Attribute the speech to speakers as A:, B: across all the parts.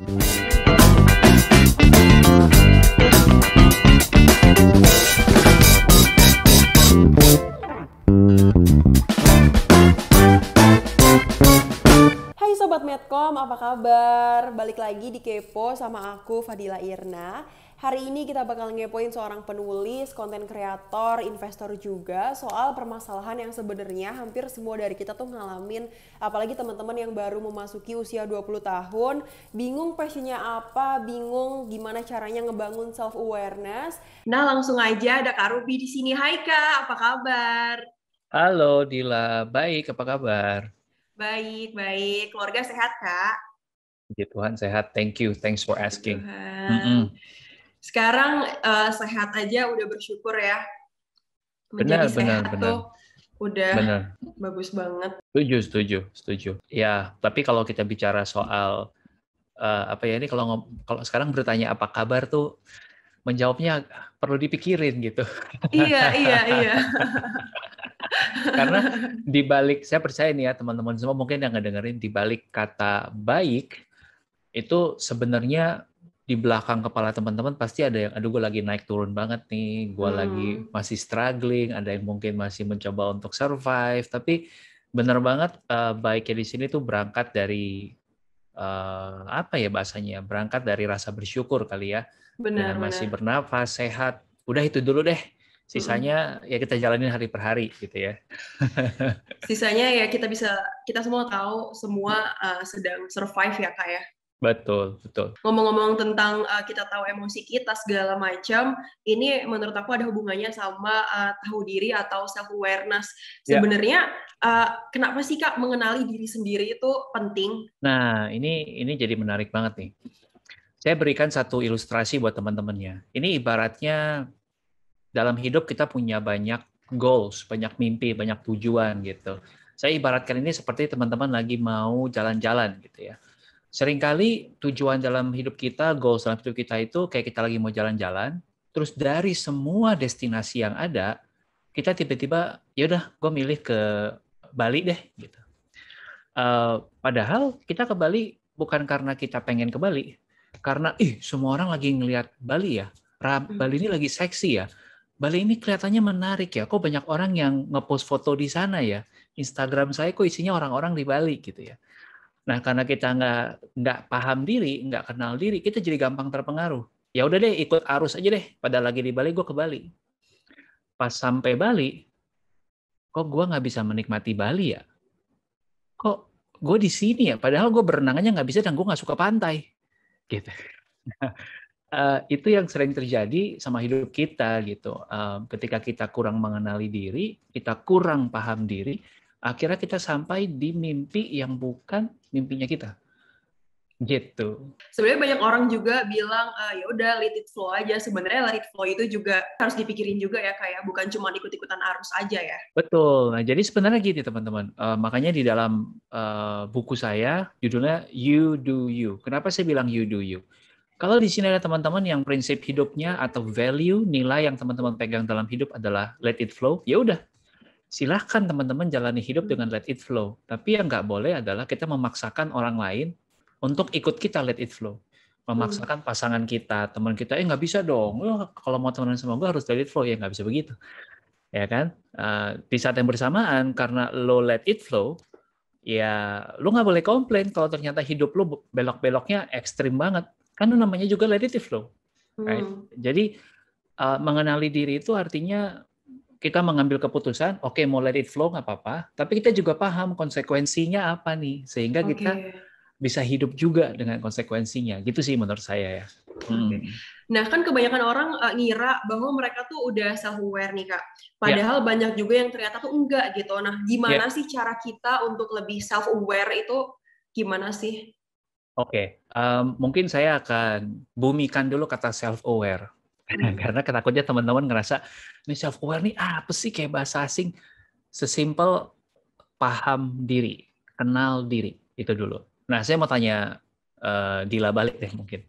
A: Hai Sobat Medcom, apa kabar? balik lagi di Kepo sama aku Fadila Irna. Hari ini kita bakal ngepoin seorang penulis, konten kreator, investor juga soal permasalahan yang sebenarnya hampir semua dari kita tuh ngalamin apalagi teman-teman yang baru memasuki usia 20 tahun, bingung passionnya apa, bingung gimana caranya ngebangun self awareness. Nah, langsung aja ada Kak Ruby di sini. Hai Kak, apa kabar?
B: Halo Dila, baik, apa kabar?
A: Baik, baik. Keluarga sehat, Kak?
B: Puji Tuhan sehat. Thank you. Thanks for asking. Mm -mm.
A: Sekarang uh, sehat aja udah bersyukur ya.
B: benar, sehat benar, benar.
A: udah benar. bagus banget.
B: Setuju, setuju, setuju. Ya, tapi kalau kita bicara soal uh, apa ya ini kalau kalau sekarang bertanya apa kabar tuh menjawabnya perlu dipikirin gitu. Iya, iya, iya. Karena di balik saya percaya nih ya teman-teman semua mungkin yang ngedengerin di balik kata baik itu sebenarnya di belakang kepala teman-teman pasti ada yang aduh gue lagi naik turun banget nih gue hmm. lagi masih struggling ada yang mungkin masih mencoba untuk survive tapi benar banget uh, baiknya di sini tuh berangkat dari uh, apa ya bahasanya berangkat dari rasa bersyukur kali ya
A: benar, benar. masih
B: bernafas sehat udah itu dulu deh
A: sisanya
B: hmm. ya kita jalanin hari per hari gitu ya
A: sisanya ya kita bisa kita semua tahu semua uh, sedang survive ya kak ya
B: Betul, betul.
A: Ngomong-ngomong tentang uh, kita tahu emosi kita segala macam, ini menurut aku ada hubungannya sama uh, tahu diri atau self awareness. Ya. Sebenarnya yeah. uh, kenapa sih Kak mengenali diri sendiri itu penting?
B: Nah, ini ini jadi menarik banget nih. Saya berikan satu ilustrasi buat teman-temannya. Ini ibaratnya dalam hidup kita punya banyak goals, banyak mimpi, banyak tujuan gitu. Saya ibaratkan ini seperti teman-teman lagi mau jalan-jalan gitu ya Seringkali tujuan dalam hidup kita, goal dalam hidup kita itu kayak kita lagi mau jalan-jalan, terus dari semua destinasi yang ada, kita tiba-tiba ya udah gue milih ke Bali deh gitu. Uh, padahal kita ke Bali bukan karena kita pengen ke Bali, karena ih semua orang lagi ngelihat Bali ya, hmm. Bali ini lagi seksi ya, Bali ini kelihatannya menarik ya, kok banyak orang yang ngepost foto di sana ya, Instagram saya kok isinya orang-orang di Bali gitu ya. Nah, karena kita nggak nggak paham diri, nggak kenal diri, kita jadi gampang terpengaruh. Ya udah deh, ikut arus aja deh. Pada lagi di Bali, gue ke Bali. Pas sampai Bali, kok gue nggak bisa menikmati Bali ya? Kok gue di sini ya? Padahal gue berenangnya nggak bisa dan gue nggak suka pantai. Gitu. Eh, itu yang sering terjadi sama hidup kita gitu. Eh, ketika kita kurang mengenali diri, kita kurang paham diri, akhirnya kita sampai di mimpi yang bukan mimpinya kita gitu.
A: Sebenarnya banyak orang juga bilang ah, ya udah let it flow aja. Sebenarnya let it flow itu juga harus dipikirin juga ya kayak ya. bukan cuma ikut-ikutan arus aja ya.
B: Betul. Nah, jadi sebenarnya gitu teman-teman. Uh, makanya di dalam uh, buku saya judulnya You Do You. Kenapa saya bilang You Do You? Kalau di sini ada teman-teman yang prinsip hidupnya atau value nilai yang teman-teman pegang dalam hidup adalah let it flow, ya udah silahkan teman-teman jalani hidup hmm. dengan let it flow. Tapi yang nggak boleh adalah kita memaksakan orang lain untuk ikut kita let it flow. Memaksakan hmm. pasangan kita, teman kita, eh nggak bisa dong. Oh, kalau mau teman sama gue harus let it flow. Ya nggak bisa begitu. Ya kan? Uh, di saat yang bersamaan, karena lo let it flow, ya lo nggak boleh komplain kalau ternyata hidup lo belok-beloknya ekstrim banget. Kan namanya juga let it flow. Right? Hmm. Jadi uh, mengenali diri itu artinya kita mengambil keputusan, oke okay, mau let it flow nggak apa-apa, tapi kita juga paham konsekuensinya apa nih, sehingga okay. kita bisa hidup juga dengan konsekuensinya. Gitu sih menurut saya ya. Hmm.
A: Nah, kan kebanyakan orang uh, ngira bahwa mereka tuh udah self-aware nih, Kak. Ya. Padahal yeah. banyak juga yang ternyata tuh enggak gitu. Nah, gimana yeah. sih cara kita untuk lebih self-aware itu gimana sih?
B: Oke, okay. um, mungkin saya akan bumikan dulu kata self-aware. Hmm. karena ketakutnya teman-teman ngerasa ini self aware nih apa sih kayak bahasa asing sesimpel paham diri kenal diri itu dulu nah saya mau tanya uh, Dila balik deh mungkin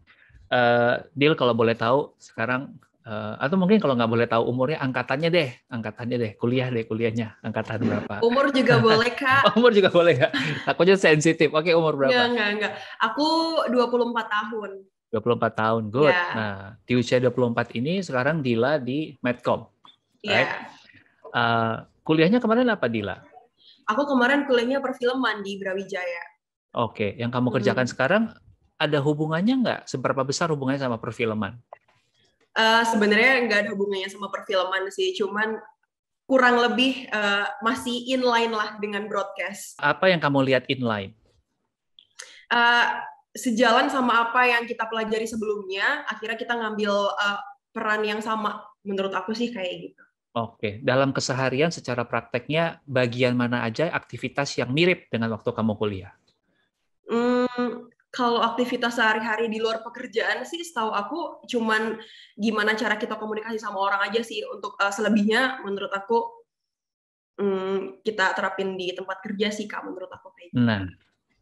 B: uh, Dil kalau boleh tahu sekarang uh, atau mungkin kalau nggak boleh tahu umurnya angkatannya deh angkatannya deh kuliah deh kuliahnya angkatan hmm. berapa umur juga boleh kak umur juga boleh kak takutnya sensitif oke umur berapa enggak
A: enggak enggak aku 24 tahun
B: 24 tahun, good. Yeah. Nah, di usia 24 ini sekarang Dila di Medcom, ya. right? Yeah. Uh, kuliahnya kemarin apa Dila?
A: Aku kemarin kuliahnya perfilman di Brawijaya.
B: Oke, okay. yang kamu hmm. kerjakan hmm. sekarang ada hubungannya nggak? Seberapa besar hubungannya sama perfilman?
A: Uh, sebenarnya nggak ada hubungannya sama perfilman sih, cuman kurang lebih uh, masih inline lah dengan broadcast.
B: Apa yang kamu lihat inline?
A: Uh, sejalan sama apa yang kita pelajari sebelumnya, akhirnya kita ngambil uh, peran yang sama menurut aku sih kayak gitu.
B: Oke, dalam keseharian secara prakteknya bagian mana aja aktivitas yang mirip dengan waktu kamu kuliah?
A: Hmm, kalau aktivitas sehari-hari di luar pekerjaan sih setahu aku cuman gimana cara kita komunikasi sama orang aja sih untuk uh, selebihnya menurut aku hmm, kita terapin di tempat kerja sih kak menurut aku
B: kayak gitu. Nah,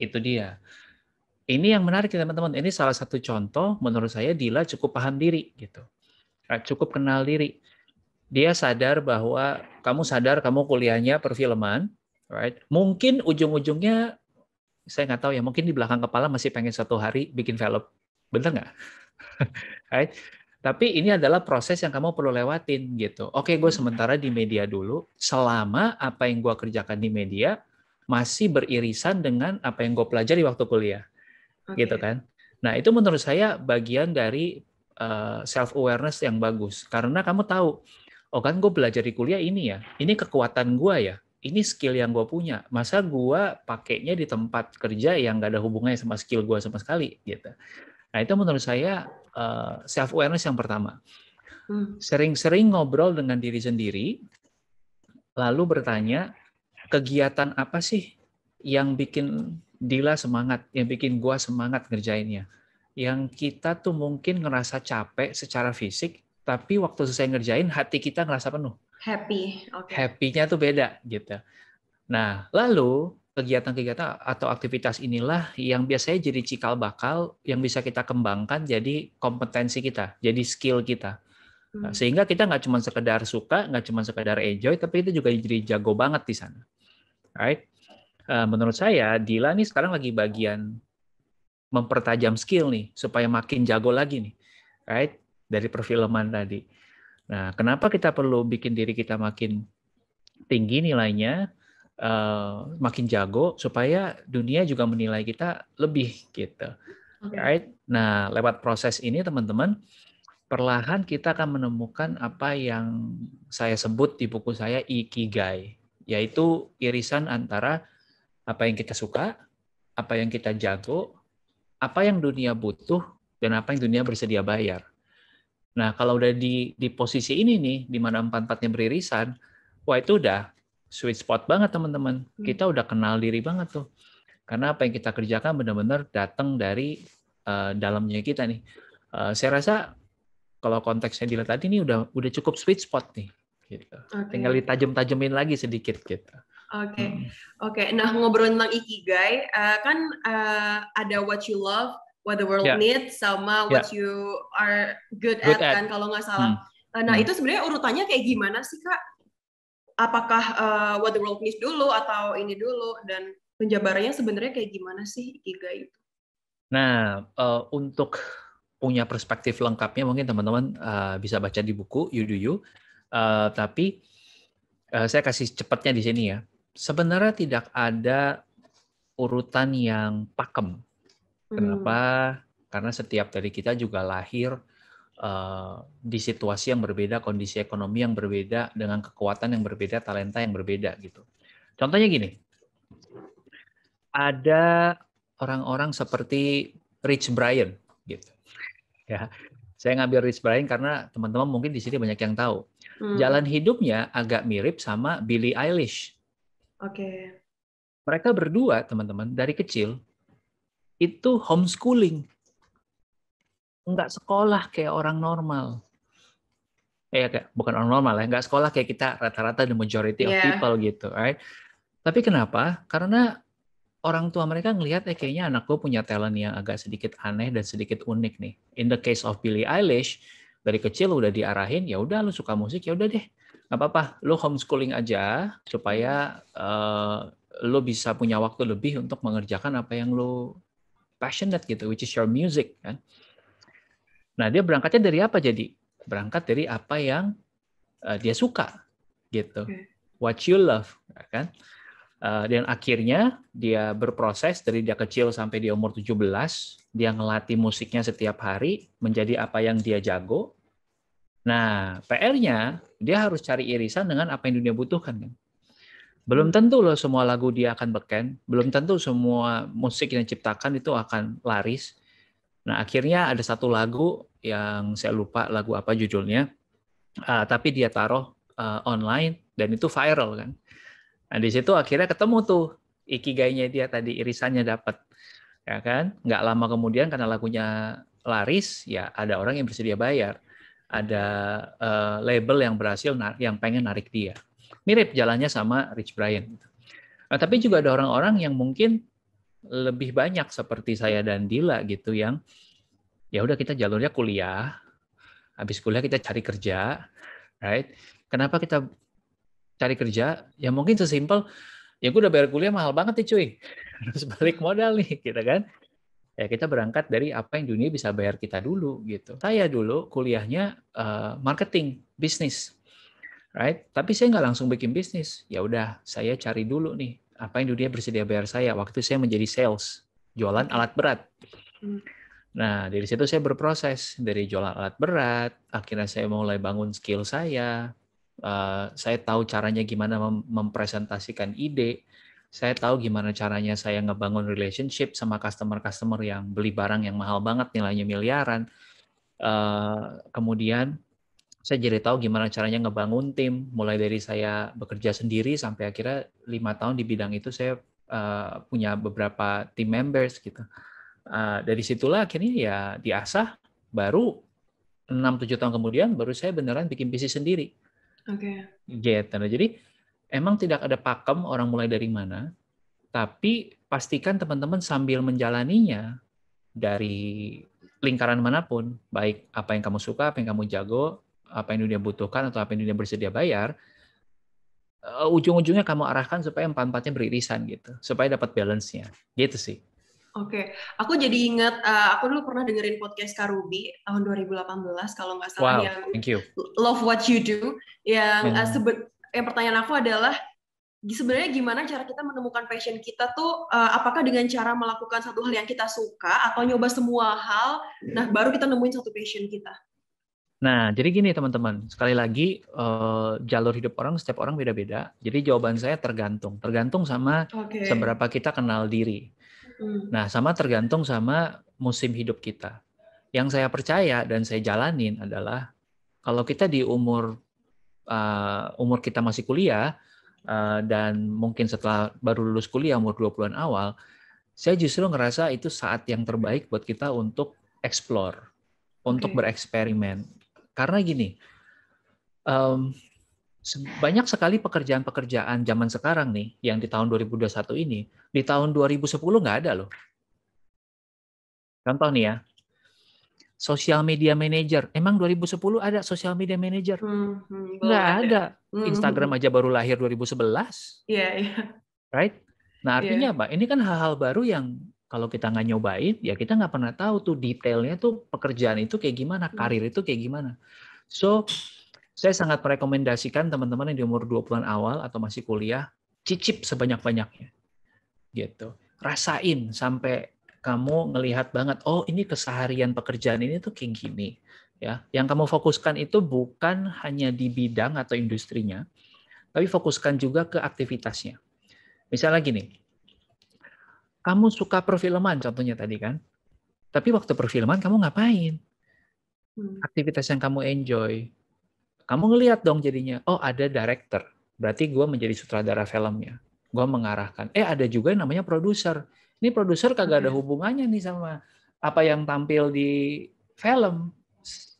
B: itu dia. Ini yang menarik ya, teman-teman. Ini salah satu contoh menurut saya Dila cukup paham diri gitu. Eh, cukup kenal diri. Dia sadar bahwa kamu sadar kamu kuliahnya perfilman, right? Mungkin ujung-ujungnya saya nggak tahu ya, mungkin di belakang kepala masih pengen satu hari bikin film. Bener nggak? right? Tapi ini adalah proses yang kamu perlu lewatin gitu. Oke, gue sementara di media dulu. Selama apa yang gue kerjakan di media masih beririsan dengan apa yang gue pelajari waktu kuliah okay. gitu kan. Nah itu menurut saya bagian dari uh, eh, self awareness yang bagus karena kamu tahu oh kan gue belajar di kuliah ini ya, ini kekuatan gue ya, ini skill yang gue punya. Masa gue pakainya di tempat kerja yang nggak ada hubungannya sama skill gue sama sekali gitu. Nah itu menurut saya uh, eh, self awareness yang pertama. Hmm. Sering-sering ngobrol dengan diri sendiri, lalu bertanya kegiatan apa sih yang bikin Dila semangat, yang bikin gua semangat ngerjainnya. Yang kita tuh mungkin ngerasa capek secara fisik, tapi waktu selesai ngerjain hati kita ngerasa penuh.
A: Happy. Okay.
B: Happy-nya tuh beda gitu. Nah, lalu kegiatan-kegiatan atau aktivitas inilah yang biasanya jadi cikal bakal yang bisa kita kembangkan jadi kompetensi kita, jadi skill kita. Nah, hmm. sehingga kita nggak cuma sekedar suka, nggak cuma sekedar enjoy, tapi itu juga jadi jago banget di sana. Right? Eh, menurut saya Dila nih sekarang lagi bagian mempertajam skill nih supaya makin jago lagi nih, right? Dari perfilman tadi. Nah, kenapa kita perlu bikin diri kita makin tinggi nilainya, uh, makin jago supaya dunia juga menilai kita lebih gitu, okay. Hmm. right? Nah, lewat proses ini teman-teman perlahan kita akan menemukan apa yang saya sebut di buku saya ikigai, yaitu irisan antara apa yang kita suka, apa yang kita jago, apa yang dunia butuh, dan apa yang dunia bersedia bayar. Nah, kalau udah di, di posisi ini nih, di mana empat-empatnya beririsan, wah itu udah sweet spot banget teman-teman. Hmm. Kita udah kenal diri banget tuh. Karena apa yang kita kerjakan benar-benar datang dari uh, dalamnya kita nih. Uh, saya rasa kalau konteksnya dilihat tadi ini udah udah cukup sweet spot nih. Gitu. Okay. Tinggal ditajem-tajemin lagi sedikit gitu.
A: Oke, okay. Hmm. oke. Okay. Nah ngobrol tentang ikigai, uh, kan uh, ada what you love, what the world yeah. needs, sama yeah. what you are good, good at, at kan kalau nggak salah. Hmm. Eh, nah hmm. itu sebenarnya urutannya kayak gimana sih kak? Apakah uh, what the world needs dulu atau ini dulu dan penjabarannya sebenarnya kayak gimana sih ikigai itu?
B: Nah uh, untuk punya perspektif lengkapnya mungkin teman-teman uh, bisa baca di buku You Do You. Uh, tapi uh, saya kasih cepatnya di sini ya sebenarnya tidak ada urutan yang pakem. Hmm. Kenapa? Hmm. Karena setiap dari kita juga lahir uh, di situasi yang berbeda, kondisi ekonomi yang berbeda, dengan kekuatan yang berbeda, talenta yang berbeda gitu. Contohnya gini, ada orang-orang seperti Rich Brian gitu. Ya, saya ngambil Rich Brian karena teman-teman mungkin di sini banyak yang tahu. Hmm. Jalan hidupnya agak mirip sama Billie Eilish. Oke. Okay. Mereka berdua, teman-teman, dari kecil itu homeschooling. Enggak sekolah kayak orang normal. Eh, kayak, bukan orang normal ya, enggak sekolah kayak kita rata-rata the majority yeah. of iya. people gitu, right? Tapi kenapa? Karena orang tua mereka ngelihat eh kayaknya anak gue punya talent yang agak sedikit aneh dan sedikit unik nih. In the case of Billie Eilish, dari kecil udah diarahin ya udah lu suka musik ya udah deh nggak apa-apa lo homeschooling aja supaya uh, hmm. eh, lo bisa punya waktu lebih untuk mengerjakan apa yang lo passionate gitu which is your music kan nah dia berangkatnya dari apa jadi berangkat dari apa yang uh, dia suka gitu what you love ya kan eh, dan akhirnya dia berproses dari dia kecil sampai dia umur 17 dia ngelatih musiknya setiap hari menjadi apa yang dia jago Nah, PR-nya dia harus cari irisan dengan apa yang dunia butuhkan kan. Belum tentu loh semua lagu dia akan beken, belum tentu semua musik yang diciptakan itu akan laris. Nah, akhirnya ada satu lagu yang saya lupa lagu apa judulnya, uh, tapi dia taruh uh, online dan itu viral kan. Nah, di situ akhirnya ketemu tuh ikigainya dia tadi irisannya dapat. Ya kan? Nggak lama kemudian karena lagunya laris, ya ada orang yang bersedia bayar ada uh, label yang berhasil yang pengen narik dia. Mirip jalannya sama Rich Brian. Nah, tapi juga ada orang-orang yang mungkin lebih banyak seperti saya dan Dila gitu yang ya udah kita jalurnya kuliah, habis kuliah kita cari kerja, right? Kenapa kita cari kerja? Ya mungkin sesimpel ya gue udah bayar kuliah mahal banget nih cuy, harus balik modal nih gitu kan ya kita berangkat dari apa yang dunia bisa bayar kita dulu gitu. Saya dulu kuliahnya uh, marketing, bisnis, right? Tapi saya nggak langsung bikin bisnis. Ya udah, saya cari dulu nih apa yang dunia bersedia bayar saya. Waktu saya menjadi sales, jualan hmm. alat berat. Hmm. Nah dari situ saya berproses dari jualan alat berat. Akhirnya saya mulai bangun skill saya. Uh, saya tahu caranya gimana mem mempresentasikan ide saya tahu gimana caranya saya ngebangun relationship sama customer-customer yang beli barang yang mahal banget nilainya miliaran. Uh, kemudian saya jadi tahu gimana caranya ngebangun tim, mulai dari saya bekerja sendiri sampai akhirnya lima tahun di bidang itu saya uh, punya beberapa tim members gitu. Uh, dari situlah akhirnya ya diasah, baru 6-7 tahun kemudian baru saya beneran bikin bisnis sendiri. Oke. Okay. Gitu. Nah, jadi Emang tidak ada pakem orang mulai dari mana, tapi pastikan teman-teman sambil menjalaninya dari lingkaran manapun, baik apa yang kamu suka, apa yang kamu jago, apa yang dunia butuhkan atau apa yang dunia bersedia bayar, eh, ujung-ujungnya kamu arahkan supaya empat-empatnya beririsan gitu, supaya dapat balance-nya. Gitu sih.
A: Oke, okay. aku jadi ingat uh, aku dulu pernah dengerin podcast Karubi tahun 2018 kalau nggak salah wow, yang thank you. Love What You Do yang uh, eh, sebut yang pertanyaan aku adalah sebenarnya gimana cara kita menemukan passion kita tuh uh, apakah dengan cara melakukan satu hal yang kita suka atau nyoba semua hal iya. nah baru kita nemuin satu passion kita
B: nah jadi gini teman-teman sekali lagi uh, jalur hidup orang setiap orang beda-beda jadi jawaban saya tergantung tergantung sama okay. seberapa kita kenal diri hmm. nah sama tergantung sama musim hidup kita yang saya percaya dan saya jalanin adalah kalau kita di umur uh, umur kita masih kuliah uh, dan mungkin setelah baru lulus kuliah umur 20-an awal, saya justru ngerasa itu saat yang terbaik buat kita untuk explore, untuk bereksperimen. Karena gini, um, banyak sekali pekerjaan-pekerjaan zaman sekarang nih yang di tahun 2021 ini di tahun 2010 nggak ada loh. Contoh nih ya, social media manager. Emang 2010 ada social media manager? Hmm, hmm, ada. ada. Hmm. Instagram aja baru lahir 2011. Iya, yeah, iya. Yeah. Right? Nah, iya. artinya yeah. apa? Ini kan hal-hal baru yang kalau kita nggak nyobain, ya kita nggak pernah tahu tuh detailnya tuh pekerjaan itu kayak gimana, hmm. karir itu kayak gimana. So, saya sangat merekomendasikan teman-teman yang di umur 20-an awal atau masih kuliah, cicip sebanyak-banyaknya. Gitu. Rasain sampai kamu ngelihat banget oh ini keseharian pekerjaan ini tuh kayak gini ya yang kamu fokuskan itu bukan hanya di bidang atau industrinya tapi fokuskan juga ke aktivitasnya misalnya gini kamu suka perfilman contohnya tadi kan tapi waktu perfilman kamu ngapain hmm. aktivitas yang kamu enjoy kamu ngelihat dong jadinya oh ada director berarti gue menjadi sutradara filmnya gue mengarahkan eh ada juga yang namanya produser ini produser kagak ada hubungannya nih sama apa yang tampil di film.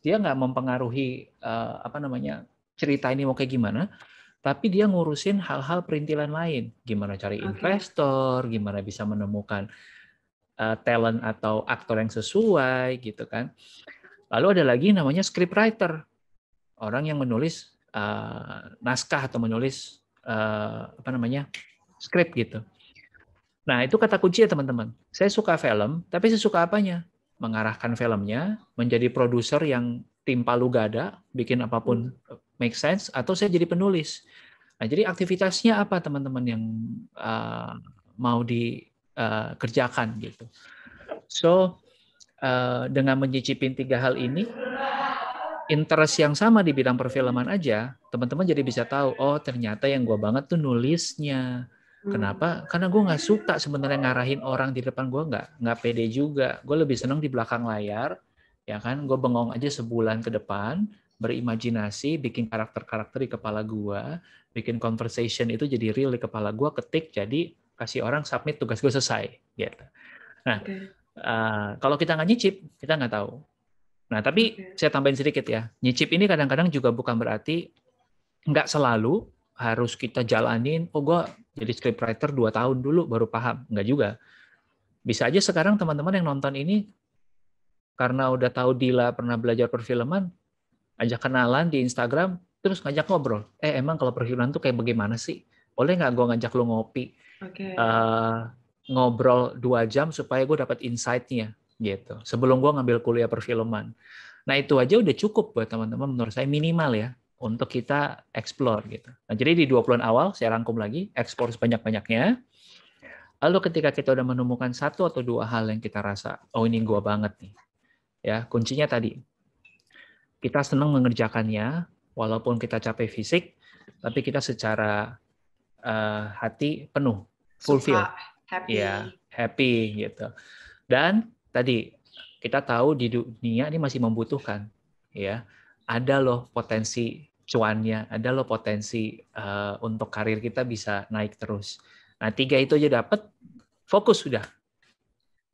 B: Dia nggak mempengaruhi uh, apa namanya cerita ini mau kayak gimana tapi dia ngurusin hal-hal perintilan lain. Gimana cari okay. investor, gimana bisa menemukan uh, talent atau aktor yang sesuai gitu kan. Lalu ada lagi namanya script writer. Orang yang menulis uh, naskah atau menulis uh, apa namanya? script, gitu. Nah, itu kata kunci ya teman-teman. Saya suka film, tapi saya suka apanya? Mengarahkan filmnya, menjadi produser yang tim palu gada, bikin apapun hmm. make sense, atau saya jadi penulis. Nah, jadi aktivitasnya apa teman-teman yang uh, mau dikerjakan eh, uh, gitu. So, uh, dengan mencicipin tiga hal ini, interest yang sama di bidang perfilman aja, teman-teman jadi bisa tahu, oh ternyata yang gue banget tuh nulisnya, Kenapa? Hmm. Karena gue nggak suka sebenarnya ngarahin orang di depan gue nggak nggak pede juga. Gue lebih seneng di belakang layar, ya kan? Gue bengong aja sebulan ke depan, berimajinasi, bikin karakter-karakter di kepala gue, bikin conversation itu jadi real di kepala gue, ketik jadi kasih orang submit tugas gue selesai, gitu. Nah, okay. uh, eh, kalau kita nggak nyicip, kita nggak tahu. Nah, tapi okay. saya tambahin sedikit ya, nyicip ini kadang-kadang juga bukan berarti nggak selalu harus kita jalanin, oh gue jadi scriptwriter 2 tahun dulu baru paham. Enggak juga. Bisa aja sekarang teman-teman yang nonton ini karena udah tahu Dila pernah belajar perfilman, ajak kenalan di Instagram, terus ngajak ngobrol. Eh emang kalau perfilman tuh kayak bagaimana sih? Boleh nggak gue ngajak lo ngopi? Okay. Uh, eh, ngobrol dua jam supaya gue dapat insight-nya gitu. Sebelum gue ngambil kuliah perfilman. Nah itu aja udah cukup buat teman-teman menurut saya minimal ya untuk kita explore gitu. Nah, jadi di 20-an awal saya rangkum lagi, ekspor sebanyak-banyaknya. Lalu ketika kita udah menemukan satu atau dua hal yang kita rasa, oh ini gua banget nih. Ya, kuncinya tadi. Kita senang mengerjakannya walaupun kita capek fisik, tapi kita secara uh, hati penuh, fulfill. Suka, happy. Ya, happy gitu. Dan tadi kita tahu di dunia ini masih membutuhkan ya ada loh potensi cuannya, ada loh potensi uh, untuk karir kita bisa naik terus. Nah, tiga itu aja dapat, fokus sudah.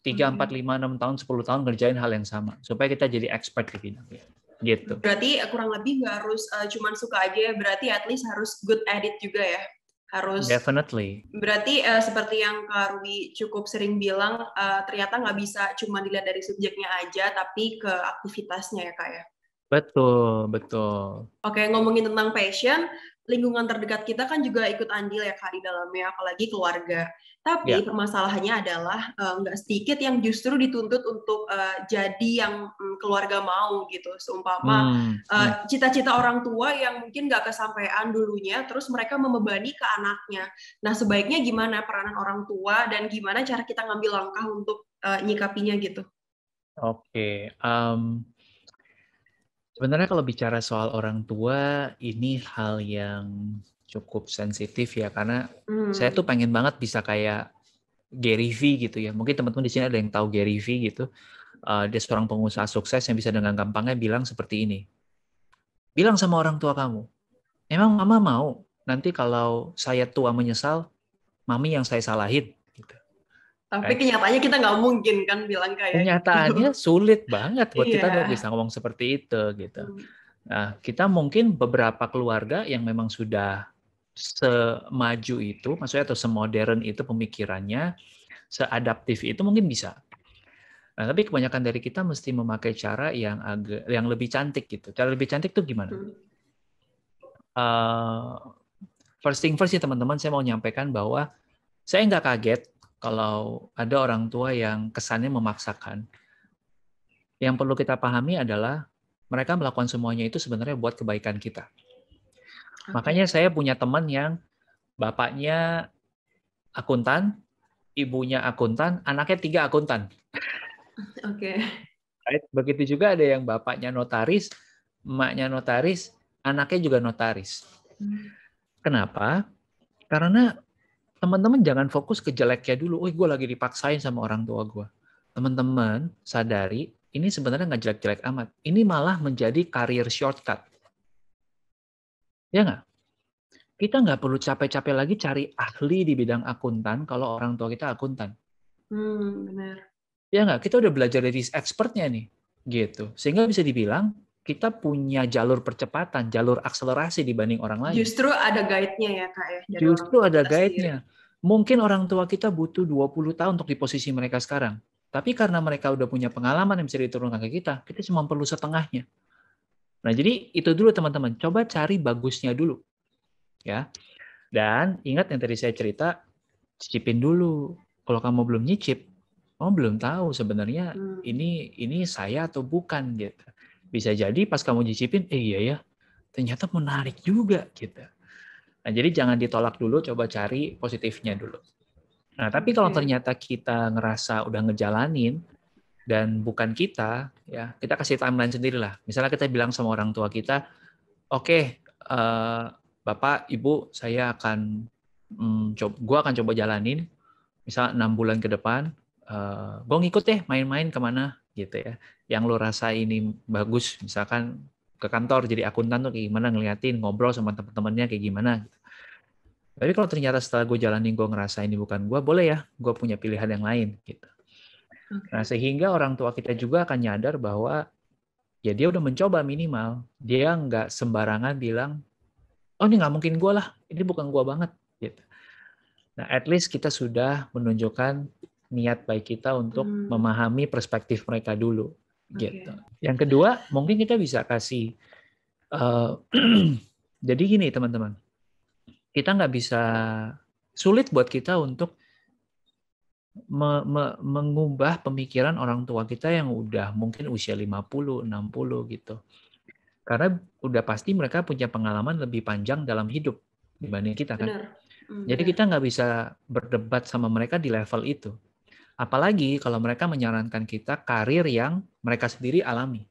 B: Tiga, hmm. empat, lima, enam tahun, sepuluh tahun ngerjain hal yang sama. Supaya kita jadi expert di bidangnya. Gitu.
A: Berarti kurang lebih nggak harus uh, cuman suka aja, ya, berarti at least harus good edit juga ya? Harus.
B: Definitely.
A: Berarti uh, seperti yang Kak Rui cukup sering bilang, uh, ternyata nggak bisa cuma dilihat dari subjeknya aja, tapi ke aktivitasnya ya Kak ya?
B: Betul, betul.
A: Oke, ngomongin tentang passion, lingkungan terdekat kita kan juga ikut andil ya Kak di dalamnya, apalagi keluarga. Tapi ya. permasalahannya adalah eh, nggak uh, sedikit yang justru dituntut untuk uh, jadi yang um, keluarga mau gitu. Seumpama hmm, eh, hmm. cita-cita hmm. uh, orang tua yang mungkin nggak kesampaian dulunya, terus mereka membebani ke anaknya. Nah sebaiknya gimana peranan orang tua dan gimana cara kita ngambil langkah untuk uh, nyikapinya gitu?
B: Oke, okay. um, Sebenarnya kalau bicara soal orang tua, ini hal yang cukup sensitif ya karena hmm. saya tuh pengen banget bisa kayak Gary V gitu ya. Mungkin teman-teman di sini ada yang tahu Gary V gitu. Uh, dia seorang pengusaha sukses yang bisa dengan gampangnya bilang seperti ini. Bilang sama orang tua kamu, emang mama mau nanti kalau saya tua menyesal, mami yang saya salahin. Tapi kenyataannya kita nggak
A: mungkin kan bilang kayak gitu. kenyataannya
B: gitu. sulit banget buat yeah. kita nggak iya. bisa ngomong seperti itu gitu. Hmm. Nah, kita mungkin beberapa keluarga yang memang sudah semaju itu, maksudnya atau semodern itu pemikirannya, seadaptif itu mungkin bisa. Nah, tapi kebanyakan dari kita mesti memakai cara yang agak yang lebih cantik gitu. Cara lebih cantik tuh gimana? Uh, first thing first ya teman-teman, saya mau nyampaikan bahwa saya nggak kaget kalau ada orang tua yang kesannya memaksakan. Yang perlu kita pahami adalah mereka melakukan semuanya itu sebenarnya buat kebaikan kita. Makanya saya punya teman yang bapaknya akuntan, ibunya akuntan, anaknya tiga akuntan.
A: Oke.
B: Okay. Begitu juga ada yang bapaknya notaris, emaknya notaris, anaknya juga notaris. Hmm. Kenapa? Karena teman-teman jangan fokus ke jeleknya dulu. Oh, gue lagi dipaksain sama orang tua gue. Teman-teman sadari, ini sebenarnya nggak jelek-jelek amat. Ini malah menjadi karir shortcut. Ya nggak? Kita nggak perlu capek-capek lagi cari ahli di bidang akuntan kalau orang tua kita akuntan.
A: Hmm, benar.
B: Ya nggak? Kita udah belajar dari expertnya nih. Gitu. Sehingga bisa dibilang, kita punya jalur percepatan, jalur akselerasi dibanding orang lain. Justru ada
A: guide-nya ya, Kak ya. Justru
B: ada guide-nya. Mungkin orang tua kita butuh 20 tahun untuk di posisi mereka sekarang. Tapi karena mereka udah punya pengalaman yang bisa diturunkan ke kita, kita cuma perlu setengahnya. Nah, jadi itu dulu teman-teman. Coba cari bagusnya dulu. Ya. Dan ingat yang tadi saya cerita, cicipin dulu. Kalau kamu belum nyicip, kamu belum tahu sebenarnya hmm. ini ini saya atau bukan gitu. Bisa jadi pas kamu cicipin, eh iya ya, ternyata menarik juga gitu. Nah, jadi jangan ditolak dulu, coba cari positifnya dulu. Nah, tapi kalau ternyata kita ngerasa udah ngejalanin dan bukan kita, ya kita kasih timeline sendiri lah. Misalnya kita bilang sama orang tua kita, oke, okay, uh, eh, bapak, ibu, saya akan hmm, coba, gua akan coba jalanin, misal enam bulan ke depan, uh, eh, gue ngikut deh main-main kemana gitu ya yang lo rasa ini bagus misalkan ke kantor jadi akuntan tuh kayak gimana ngeliatin ngobrol sama teman-temannya kayak gimana gitu. Tapi kalau ternyata setelah gue jalanin gue ngerasa ini bukan gue, boleh ya gue punya pilihan yang lain gitu. Nah sehingga orang tua kita juga akan nyadar bahwa ya dia udah mencoba minimal, dia nggak sembarangan bilang, oh ini nggak mungkin gue lah, ini bukan gue banget gitu. Nah at least kita sudah menunjukkan niat baik kita untuk hmm. memahami perspektif mereka dulu gitu. Yang kedua, mungkin kita bisa kasih. Uh, jadi gini teman-teman, kita nggak bisa sulit buat kita untuk me me mengubah pemikiran orang tua kita yang udah mungkin usia 50, 60 gitu. Karena udah pasti mereka punya pengalaman lebih panjang dalam hidup dibanding kita kan. Benar. Mm, jadi kita nggak bisa berdebat sama mereka di level itu. Apalagi kalau mereka menyarankan kita karir yang mereka sendiri alami.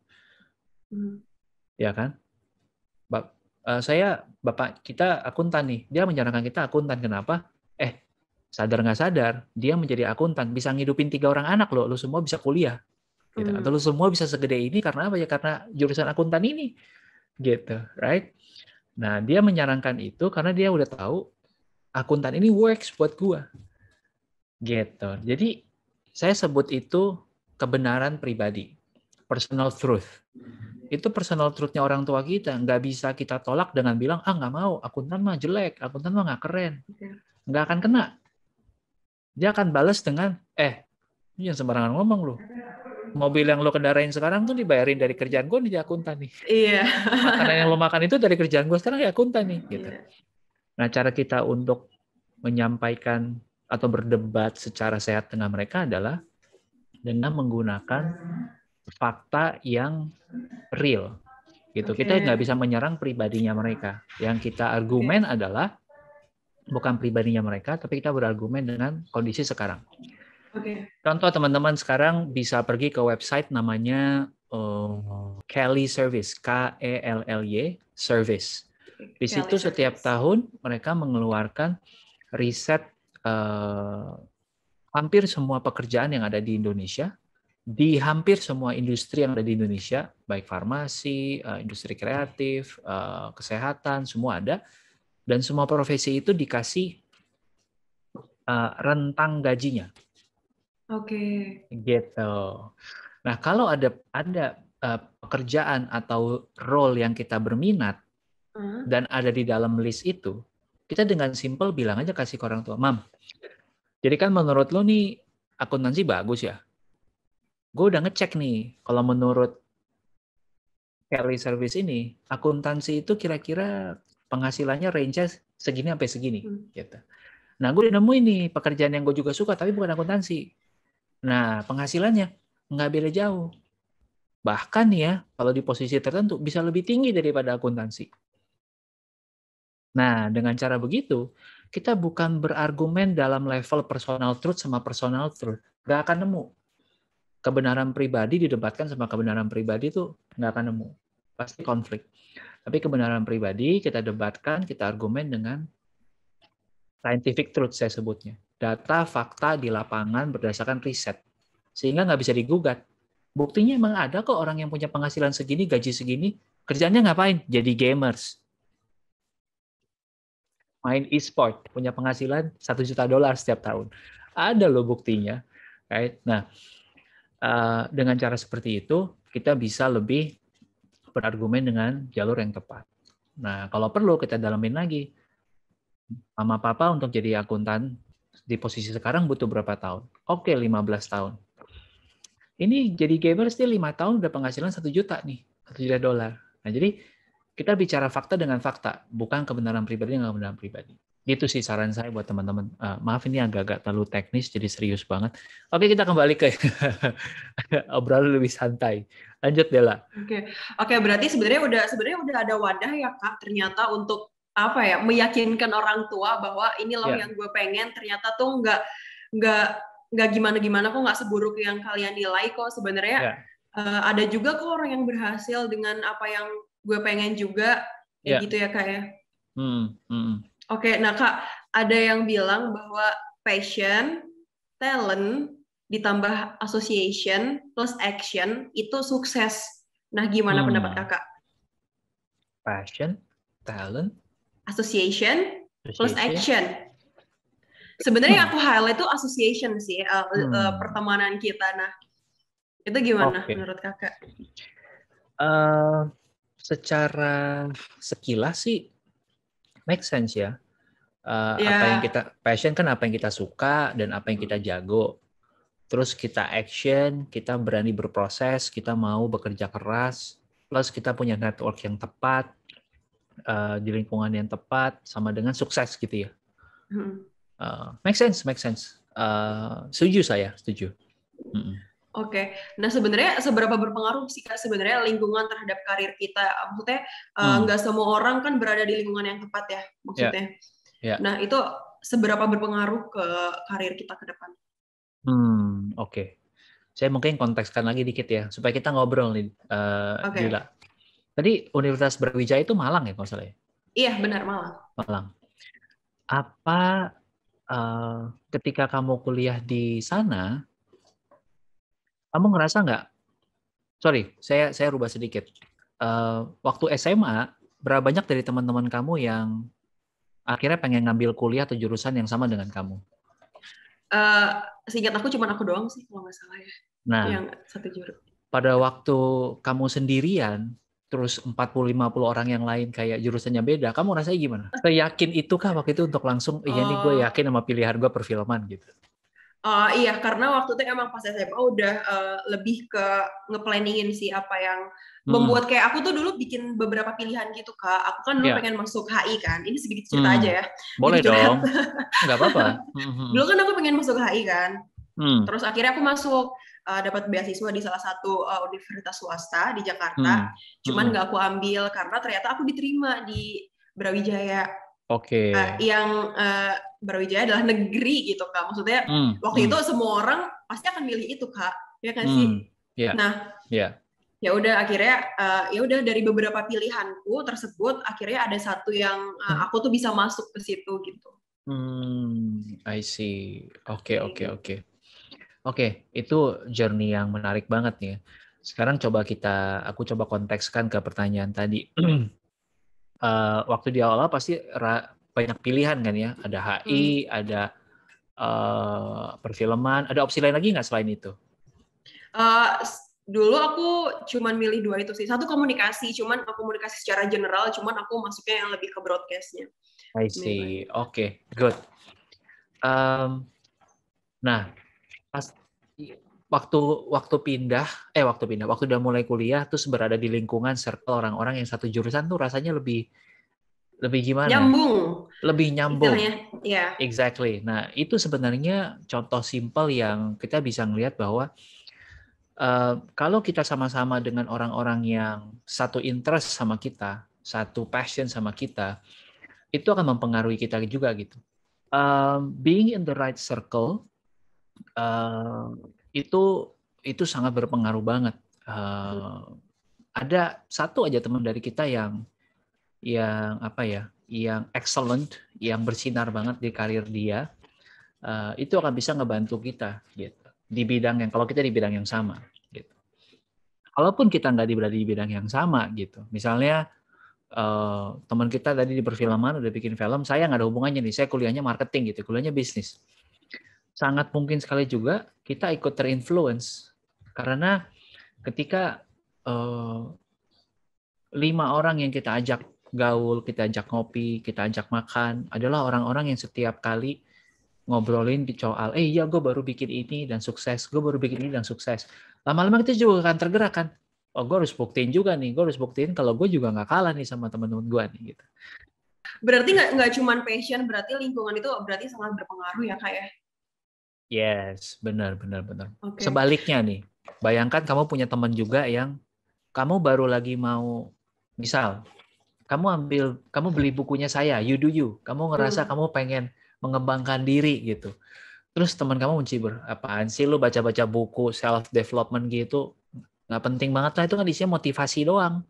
B: Hmm. Ya kan? Bap, uh, eh, saya, Bapak kita akuntan nih. Dia menyarankan kita akuntan. Kenapa? Eh, sadar nggak sadar, dia menjadi akuntan. Bisa ngidupin tiga orang anak loh. Lu semua bisa kuliah. Gitu. Hmm. Atau lu semua bisa segede ini karena apa ya? Karena jurusan akuntan ini. Gitu, right? Nah, dia menyarankan itu karena dia udah tahu akuntan ini works buat gua. Gitu. Jadi saya sebut itu kebenaran pribadi, personal truth. Itu personal truthnya orang tua kita, nggak bisa kita tolak dengan bilang, ah nggak mau, akuntan mah jelek, akuntan mah nggak keren. Iya. Nggak akan kena. Dia akan balas dengan, eh, ini yang sembarangan ngomong lu. Mobil yang lo kendarain sekarang tuh dibayarin dari kerjaan gue nih di akuntan nih. Iya. Makanan yang lo makan itu dari kerjaan gue sekarang ya akuntan nih. Gitu. Iya. Nah cara kita untuk menyampaikan atau berdebat secara sehat dengan mereka adalah dengan menggunakan fakta yang real gitu okay. kita nggak bisa menyerang pribadinya mereka yang kita argumen okay. adalah bukan pribadinya mereka tapi kita berargumen dengan kondisi sekarang okay. contoh teman-teman sekarang bisa pergi ke website namanya um, Kelly Service K E L L Y Service di situ setiap tahun mereka mengeluarkan riset eh, hampir semua pekerjaan yang ada di Indonesia, di hampir semua industri yang ada di Indonesia, baik farmasi, eh, industri kreatif, eh, kesehatan, semua ada. Dan semua profesi itu dikasih eh, rentang gajinya.
A: Oke.
B: Okay. Gitu. Nah, kalau ada ada pekerjaan atau role yang kita berminat hmm? dan ada di dalam list itu, kita dengan simple bilang aja kasih ke orang tua, "Mam, jadi kan menurut lo nih akuntansi bagus ya? Gue udah ngecek nih kalau menurut Kelly Service ini akuntansi itu kira-kira penghasilannya range segini sampai segini hmm. gitu. Nah, gue udah nemu ini pekerjaan yang gue juga suka tapi bukan akuntansi. Nah, penghasilannya nggak beda jauh. Bahkan ya, kalau di posisi tertentu bisa lebih tinggi daripada akuntansi. Nah, dengan cara begitu, kita bukan berargumen dalam level personal truth sama personal truth. Nggak akan nemu. Kebenaran pribadi didebatkan sama kebenaran pribadi itu nggak akan nemu. Pasti konflik. Tapi kebenaran pribadi kita debatkan, kita argumen dengan scientific truth saya sebutnya. Data, fakta di lapangan berdasarkan riset. Sehingga nggak bisa digugat. Buktinya emang ada kok orang yang punya penghasilan segini, gaji segini, kerjanya ngapain? Jadi gamers main e-sport punya penghasilan satu juta dolar setiap tahun. Ada loh buktinya, right? Nah, eh, dengan cara seperti itu kita bisa lebih berargumen dengan jalur yang tepat. Nah, kalau perlu kita dalamin lagi. Mama papa untuk jadi akuntan di posisi sekarang butuh berapa tahun? Oke, 15 tahun. Ini jadi gamers dia lima tahun udah penghasilan satu juta nih, satu juta dolar. Nah, jadi kita bicara fakta dengan fakta, bukan kebenaran pribadi dengan kebenaran pribadi. Itu sih saran saya buat teman-teman. Uh, maaf ini agak-agak terlalu teknis, jadi serius banget. Oke, kita kembali ke obrolan lebih santai. Lanjut Dela.
A: Oke, oke berarti sebenarnya udah sebenarnya udah ada wadah ya kak. Ternyata untuk apa ya meyakinkan orang tua bahwa ini loh yeah. yang gue pengen. Ternyata tuh nggak nggak nggak gimana-gimana kok nggak seburuk yang kalian nilai kok sebenarnya. Yeah. Ya. Uh, ada juga kok orang yang berhasil dengan apa yang gue pengen juga yeah. Iya. gitu ya kak ya
B: hmm. Hmm.
A: oke okay, nah kak ada yang bilang bahwa passion talent ditambah association plus action itu sukses nah gimana hmm. pendapat
B: kakak passion talent
A: association,
B: association. plus action
A: sebenarnya hmm. aku highlight itu association sih uh, hmm. uh, pertemanan kita nah
B: itu gimana okay. menurut kakak? Uh, secara sekilas sih make sense ya. Uh, eh, yeah. apa yang kita passion kan apa yang kita suka dan apa yang hmm. kita jago. Terus kita action, kita berani berproses, kita mau bekerja keras, plus kita punya network yang tepat uh, di lingkungan yang tepat sama dengan sukses gitu ya. Uh, make sense, make sense. Uh, setuju saya, setuju.
A: Mm -mm. Oke, okay. nah sebenarnya seberapa berpengaruh sih kak sebenarnya lingkungan terhadap karir kita? Maksudnya eh, hmm. nggak hmm. uh, semua orang kan berada di lingkungan yang tepat ya, maksudnya. Yeah. Yeah. Nah itu seberapa berpengaruh ke karir kita ke depan?
B: Hmm, oke. Okay. Saya mungkin kontekskan lagi dikit ya, supaya kita ngobrol nih, uh, eh, okay. Tadi Universitas Brawijaya itu Malang ya kalau salah ya?
A: Iya benar Malang.
B: Malang. Apa uh, ketika kamu kuliah di sana? kamu ngerasa nggak? Sorry, saya saya rubah sedikit. Uh, waktu SMA, berapa banyak dari teman-teman kamu yang akhirnya pengen ngambil kuliah atau jurusan yang sama dengan kamu?
A: Uh, seingat aku cuma aku doang sih kalau nggak salah ya. Nah, yang satu jurusan.
B: Pada waktu kamu sendirian, terus 40-50 orang yang lain kayak jurusannya beda, kamu rasanya gimana? Eh. Saya yakin itu kah waktu itu untuk langsung, iya oh. nih gue oh. yakin sama pilihan gue perfilman gitu.
A: Uh, iya, karena waktu itu emang pas SMA udah uh, lebih ke ngeplanningin sih apa yang
B: hmm. membuat kayak
A: aku tuh dulu bikin beberapa pilihan gitu kak. Aku kan dulu yeah. pengen masuk HI kan. Ini sedikit cerita hmm. aja ya. Boleh Jadi, dong. Gak apa-apa. Hmm. dulu kan aku pengen masuk HI kan. Hmm. Terus akhirnya aku masuk uh, dapat beasiswa di salah satu uh, universitas swasta di Jakarta. Hmm. Cuman hmm. nggak hmm. aku ambil karena ternyata aku diterima di Brawijaya.
B: Oke. Okay. Uh, yang
A: Brawijaya adalah negeri gitu kak maksudnya mm, waktu mm. itu semua orang pasti akan milih itu kak ya kan mm, sih hmm,
B: yeah. nah yeah.
A: ya udah akhirnya uh, ya udah dari beberapa pilihanku tersebut akhirnya ada satu yang uh, aku tuh bisa masuk ke situ gitu
B: hmm I see oke oke oke oke itu journey yang menarik banget nih ya. sekarang coba kita aku coba kontekskan ke pertanyaan tadi uh, waktu di awal pasti ra, banyak pilihan kan ya ada HI hmm. ada uh, perfilman ada opsi lain lagi nggak selain itu
A: uh, dulu aku cuman milih dua itu sih satu komunikasi cuman komunikasi secara general cuman aku masuknya yang lebih ke broadcastnya
B: I see oke okay, good um, nah pas waktu waktu pindah eh waktu pindah waktu udah mulai kuliah tuh berada di lingkungan serta orang-orang yang satu jurusan tuh rasanya lebih lebih gimana? Nyambung. Lebih nyambung. Iya. Yeah. Exactly. Nah, itu sebenarnya contoh simpel yang kita bisa melihat bahwa uh, kalau kita sama-sama dengan orang-orang yang satu interest sama kita, satu passion sama kita, itu akan mempengaruhi kita juga gitu. Um, being in the right circle uh, itu itu sangat berpengaruh banget. Uh, ada satu aja teman dari kita yang yang apa ya, yang excellent, yang bersinar banget di karir dia, eh, itu akan bisa ngebantu kita gitu di bidang yang kalau kita di bidang yang sama gitu. Kalaupun kita nggak berada di bidang yang sama gitu, misalnya eh, teman kita tadi di perfilman udah bikin film, saya nggak ada hubungannya nih, saya kuliahnya marketing gitu, kuliahnya bisnis. Sangat mungkin sekali juga kita ikut terinfluence karena ketika uh, lima orang yang kita ajak gaul, kita ajak ngopi, kita ajak makan adalah orang-orang yang setiap kali ngobrolin soal, eh iya gue baru bikin ini dan sukses, gue baru bikin ini dan sukses. Lama-lama kita juga akan tergerak kan, oh gue harus buktiin juga nih, gue harus buktiin kalau gue juga nggak kalah nih sama teman-teman gue nih gitu.
A: Berarti nggak nggak cuma passion, berarti lingkungan itu berarti sangat berpengaruh ya kak ya?
B: Yes, benar benar benar. Okay. Sebaliknya nih, bayangkan kamu punya teman juga yang kamu baru lagi mau misal kamu ambil kamu beli bukunya saya you do you kamu ngerasa hmm. kamu pengen mengembangkan diri gitu terus teman kamu mencibir apaan sih lu baca baca buku self development gitu nggak penting banget lah itu kan isinya motivasi doang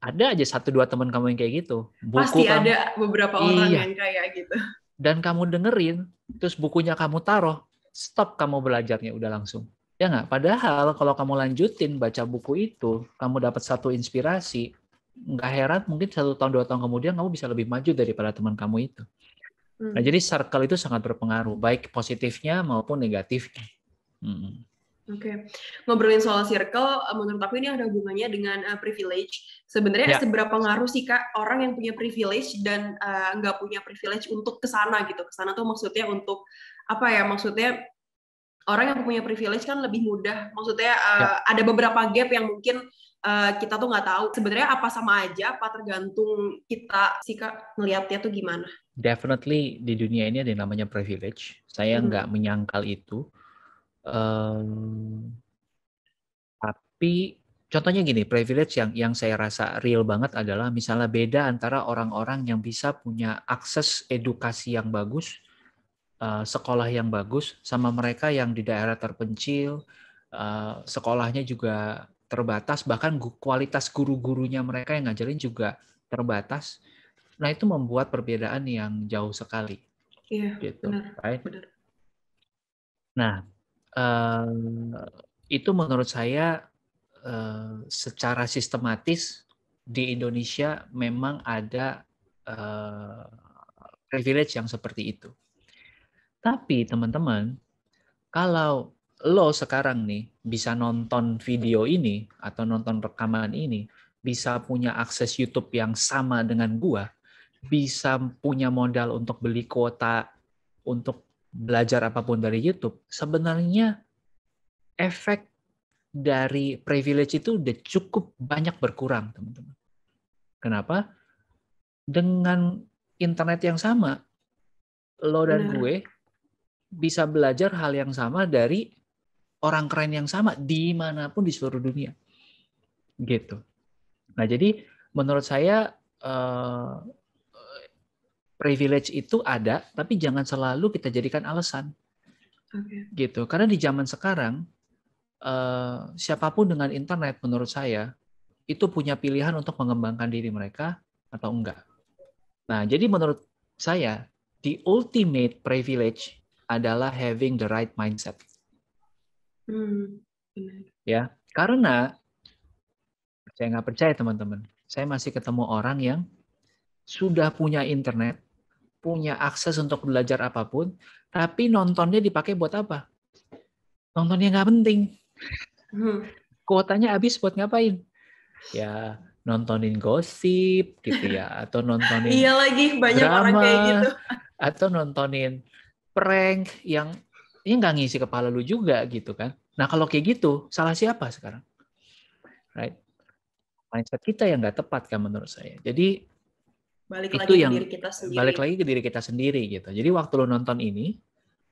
B: ada aja satu dua teman kamu yang kayak gitu buku pasti kamu, ada beberapa orang iya. yang kayak gitu dan kamu dengerin terus bukunya kamu taruh stop kamu belajarnya udah langsung ya nggak padahal kalau kamu lanjutin baca buku itu kamu dapat satu inspirasi nggak heran mungkin satu tahun dua tahun kemudian kamu bisa lebih maju daripada teman kamu itu. Nah, hmm. Nah jadi circle itu sangat berpengaruh baik positifnya maupun negatifnya. Hmm.
A: Oke, okay. ngobrolin soal circle, eh, menurut aku ini ada hubungannya dengan uh, privilege. Sebenarnya ya. seberapa ngaruh sih kak orang yang punya privilege dan uh, nggak punya privilege untuk kesana gitu? Kesana tuh maksudnya untuk apa ya? Maksudnya orang yang punya privilege kan lebih mudah. Maksudnya uh, ya. ada beberapa gap yang mungkin Eh, kita tuh nggak tahu sebenarnya apa sama aja apa tergantung kita sih kak melihatnya tuh gimana
B: definitely di dunia ini ada yang namanya privilege saya mm-hmm. nggak hmm. menyangkal itu um, tapi contohnya gini privilege yang yang saya rasa real banget adalah misalnya beda antara orang-orang yang bisa punya akses edukasi yang bagus uh, sekolah yang bagus sama mereka yang di daerah terpencil uh, sekolahnya juga terbatas bahkan kualitas guru-gurunya mereka yang ngajarin juga terbatas nah itu membuat perbedaan yang jauh sekali
A: iya gitu benar,
B: right? benar. nah eh, itu menurut saya eh, secara sistematis di Indonesia memang ada eh, privilege yang seperti itu tapi teman-teman kalau lo sekarang nih bisa nonton video ini atau nonton rekaman ini, bisa punya akses YouTube yang sama dengan gua, bisa punya modal untuk beli kuota untuk belajar apapun dari YouTube, sebenarnya efek dari privilege itu udah cukup banyak berkurang, teman-teman. Kenapa? Dengan internet yang sama, lo dan gue bisa belajar hal yang sama dari orang keren yang sama dimanapun di seluruh dunia gitu nah jadi menurut saya eh, privilege itu ada tapi jangan selalu kita jadikan alasan gitu karena di zaman sekarang eh, siapapun dengan internet menurut saya itu punya pilihan untuk mengembangkan diri mereka atau enggak nah jadi menurut saya the ultimate privilege adalah having the right mindset Hmm, ya, karena saya nggak percaya teman-teman, saya masih ketemu orang yang sudah punya internet, punya akses untuk belajar apapun, tapi nontonnya dipakai buat apa? Nontonnya nggak penting. Hmm. Kuotanya habis buat ngapain? Ya nontonin gosip gitu ya, atau nontonin iya lagi banyak drama, orang kayak gitu, atau nontonin prank yang ini ya nggak ngisi kepala lu juga gitu kan? Nah kalau kayak gitu, salah siapa sekarang? Right? Mindset kita yang nggak tepat kan menurut saya. Jadi
A: balik itu lagi yang ke diri kita sendiri. balik
B: lagi ke diri kita sendiri gitu. Jadi waktu lo nonton ini,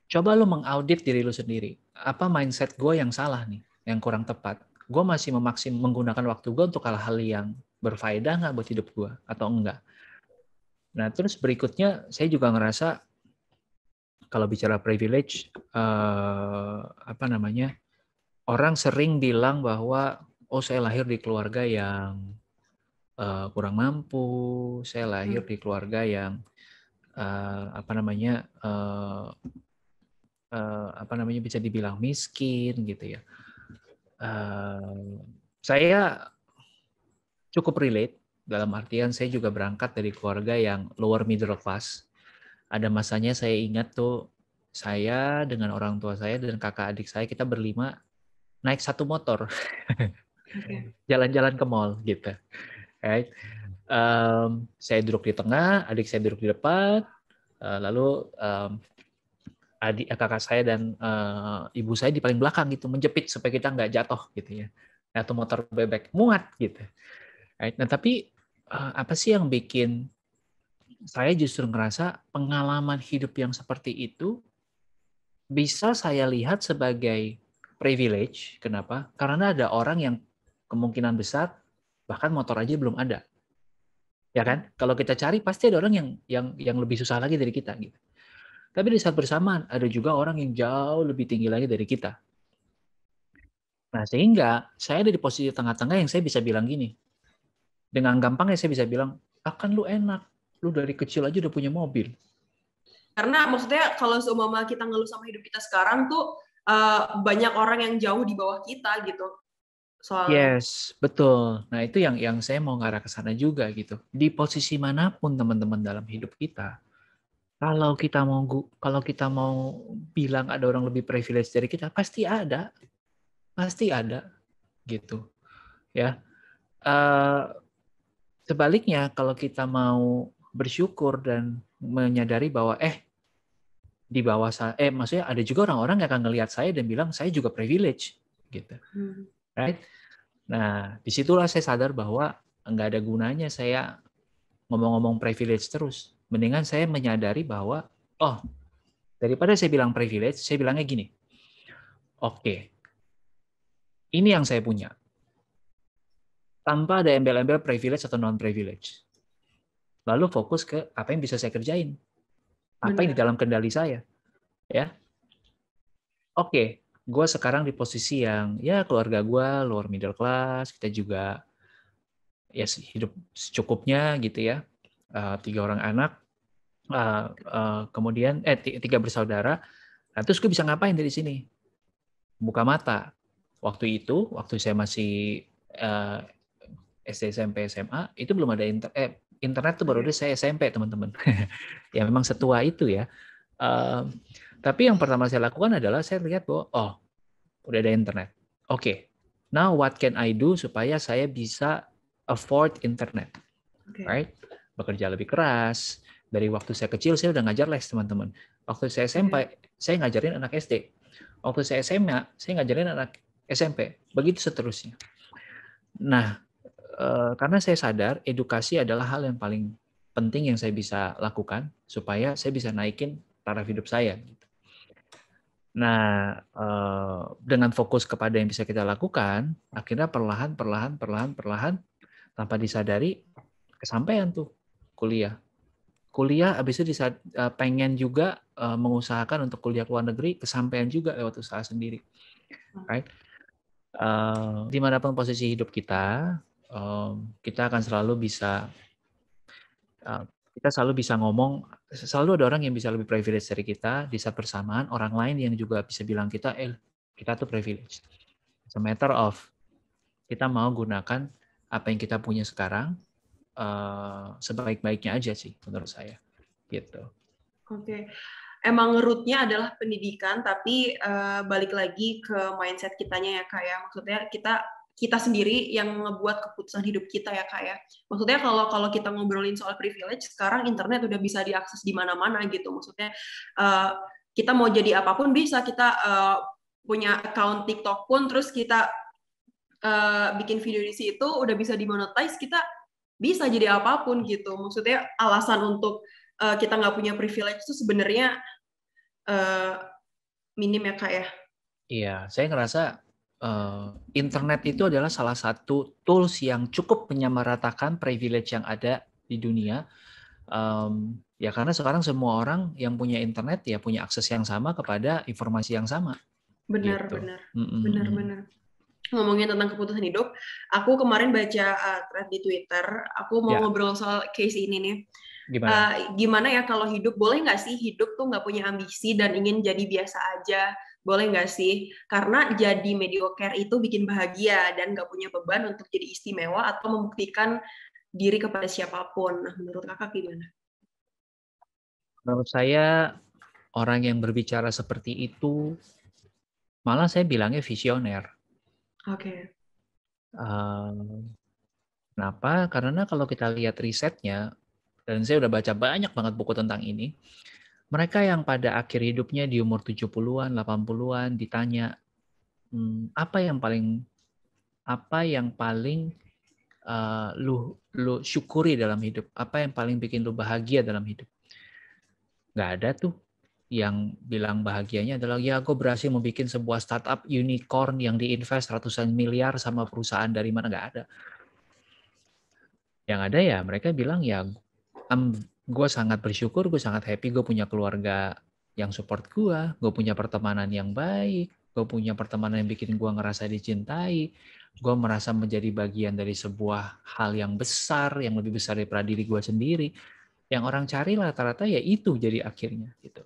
B: coba lo mengaudit diri lo sendiri. Apa mindset gue yang salah nih, yang kurang tepat? Gue masih memaksim menggunakan waktu gue untuk hal-hal yang berfaedah nggak buat hidup gue atau enggak? Nah terus berikutnya saya juga ngerasa kalau bicara privilege uh, apa namanya orang sering bilang bahwa oh saya lahir di keluarga yang uh, kurang mampu, saya lahir hmm. di keluarga yang uh, apa namanya uh, uh, apa namanya bisa dibilang miskin gitu ya. Uh, saya cukup relate dalam artian saya juga berangkat dari keluarga yang lower middle class. Ada masanya saya ingat tuh saya dengan orang tua saya dan kakak adik saya kita berlima naik satu motor jalan-jalan ke mall gitu right um, saya duduk di tengah adik saya duduk di depan uh, lalu um, adik eh, kakak saya dan uh, ibu saya di paling belakang gitu menjepit supaya kita nggak jatuh gitu ya atau motor bebek muat gitu right. nah tapi uh, apa sih yang bikin saya justru ngerasa pengalaman hidup yang seperti itu bisa saya lihat sebagai privilege. Kenapa? Karena ada orang yang kemungkinan besar bahkan motor aja belum ada. Ya kan? Kalau kita cari pasti ada orang yang yang yang lebih susah lagi dari kita gitu. Tapi di saat bersamaan ada juga orang yang jauh lebih tinggi lagi dari kita. Nah, sehingga saya ada di posisi tengah-tengah yang saya bisa bilang gini. Dengan gampangnya saya bisa bilang, akan lu enak. Lu dari kecil aja udah punya mobil.
A: Karena maksudnya kalau seumpama kita ngeluh sama hidup kita sekarang tuh uh, banyak orang yang jauh di bawah kita gitu. Soal
B: Yes, betul. Nah, itu yang yang saya mau ngarah ke sana juga gitu. Di posisi manapun teman-teman dalam hidup kita, kalau kita mau kalau kita mau bilang ada orang lebih privilege dari kita, pasti ada. Pasti ada gitu. Ya. Uh, sebaliknya kalau kita mau bersyukur dan menyadari bahwa eh di bawah saya eh maksudnya ada juga orang-orang yang akan ngelihat saya dan bilang saya juga privilege gitu hmm. right nah disitulah saya sadar bahwa nggak ada gunanya saya ngomong-ngomong privilege terus mendingan saya menyadari bahwa oh daripada saya bilang privilege saya bilangnya gini oke okay, ini yang saya punya tanpa ada embel-embel privilege atau non privilege lalu fokus ke apa yang bisa saya kerjain apa yang di dalam kendali saya ya oke okay, gue sekarang di posisi yang ya keluarga gue luar middle class kita juga ya hidup secukupnya gitu ya uh, tiga orang anak uh, uh, kemudian eh tiga bersaudara nah, terus gue bisa ngapain dari sini buka mata waktu itu waktu saya masih uh, SD SMP SMA itu belum ada internet. eh internet tuh baru dari iya. saya SMP teman-teman. ya memang setua itu ya. Uh, tapi yang pertama saya lakukan adalah saya lihat bahwa oh udah ada internet. Oke, okay. now what can I do supaya saya bisa afford internet, okay. right? Bekerja lebih keras. Dari waktu saya kecil saya udah ngajar les teman-teman. Waktu saya SMP iya. saya ngajarin anak SD. Waktu saya SMA saya ngajarin anak SMP. Begitu seterusnya. Nah, Eh, karena saya sadar edukasi adalah hal yang paling penting yang saya bisa lakukan supaya saya bisa naikin taraf hidup saya. Gitu. Nah, eh, dengan fokus kepada yang bisa kita lakukan, akhirnya perlahan, perlahan, perlahan, perlahan, tanpa disadari, kesampaian tuh kuliah. Kuliah abis itu eh, pengen juga mengusahakan untuk kuliah ke luar negeri, kesampaian juga lewat usaha sendiri. Hmm. Right? Uh, dimanapun posisi hidup kita, um, kita akan selalu bisa uh, kita selalu bisa ngomong selalu ada orang yang bisa lebih privilege dari kita di saat bersamaan orang lain yang juga bisa bilang kita eh kita tuh privilege it's a matter of kita mau gunakan apa yang kita punya sekarang uh, sebaik-baiknya aja sih menurut saya gitu
A: oke okay. emang rootnya adalah pendidikan tapi uh, balik lagi ke mindset kitanya ya kak ya maksudnya kita kita sendiri yang ngebuat keputusan hidup kita ya kak ya. Maksudnya kalau kalau kita ngobrolin soal privilege, sekarang internet udah bisa diakses di mana-mana gitu. Maksudnya uh, kita mau jadi apapun bisa, kita uh, punya account TikTok pun, terus kita uh, bikin video di situ udah bisa dimonetize, kita bisa jadi apapun gitu. Maksudnya alasan untuk uh, kita nggak punya privilege itu sebenarnya uh, minim ya kak ya.
B: Iya, saya ngerasa Eh, internet itu adalah salah satu tools yang cukup menyamaratakan privilege yang ada di dunia. Um, ya karena sekarang semua orang yang punya internet ya punya akses yang sama kepada informasi yang sama.
A: Benar, gitu. benar,
B: mm -hmm. benar, benar.
A: Ngomongin tentang keputusan hidup, aku kemarin baca uh, thread di Twitter. Aku mau yeah. ngobrol soal case ini nih. Gimana? Uh, gimana ya kalau hidup boleh nggak sih hidup tuh nggak punya ambisi dan ingin jadi biasa aja? boleh nggak sih? Karena jadi mediocre itu bikin bahagia dan nggak punya beban untuk jadi istimewa atau membuktikan diri kepada siapapun. Nah, menurut kakak gimana?
B: Menurut saya orang yang berbicara seperti itu malah saya bilangnya visioner. Oke. Okay. Eh, um, kenapa? Karena kalau kita lihat risetnya dan saya udah baca banyak banget buku tentang ini mereka yang pada akhir hidupnya di umur 70-an, 80-an ditanya hmm, apa yang paling apa yang paling uh, lu lu syukuri dalam hidup, apa yang paling bikin lu bahagia dalam hidup. Nggak ada tuh yang bilang bahagianya adalah ya gue berhasil membuat sebuah startup unicorn yang diinvest ratusan miliar sama perusahaan dari mana nggak ada. Yang ada ya mereka bilang ya I'm gue sangat bersyukur, gue sangat happy, gue punya keluarga yang support gue, gue punya pertemanan yang baik, gue punya pertemanan yang bikin gue ngerasa dicintai, gue merasa menjadi bagian dari sebuah hal yang besar, yang lebih besar daripada diri gue sendiri. Yang orang cari rata-rata ya itu jadi akhirnya gitu.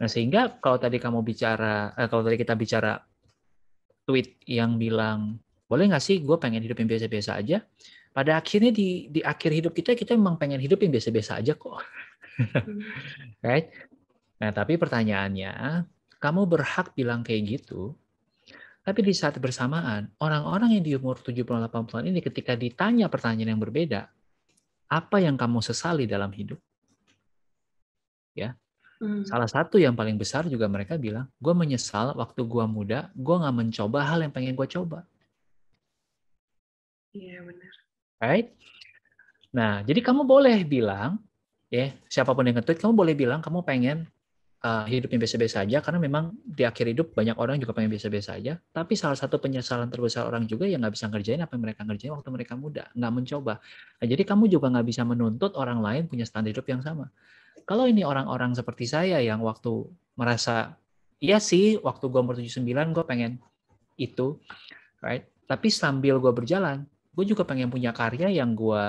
B: Nah sehingga kalau tadi kamu bicara, eh, kalau tadi kita bicara tweet yang bilang boleh nggak sih gue pengen hidup yang biasa-biasa aja, pada akhirnya di di akhir hidup kita kita memang pengen hidup yang biasa-biasa aja kok hmm. right nah tapi pertanyaannya kamu berhak bilang kayak gitu tapi di saat bersamaan orang-orang yang di umur 70-80 an ini ketika ditanya pertanyaan yang berbeda apa yang kamu sesali dalam hidup ya hmm. salah satu yang paling besar juga mereka bilang gue menyesal waktu gue muda gue gak mencoba hal yang pengen gue coba
A: iya benar
B: Right? Nah, jadi kamu boleh bilang, ya siapapun yang ngetweet, kamu boleh bilang kamu pengen uh, eh, hidupnya biasa-biasa aja karena memang di akhir hidup banyak orang juga pengen biasa-biasa aja tapi salah satu penyesalan terbesar orang juga yang nggak bisa ngerjain apa yang mereka ngerjain waktu mereka muda nggak mencoba nah, jadi kamu juga nggak bisa menuntut orang lain punya standar hidup yang sama kalau ini orang-orang seperti saya yang waktu merasa iya sih waktu gue umur 79 gue pengen itu right tapi sambil gue berjalan gue juga pengen punya karya yang gue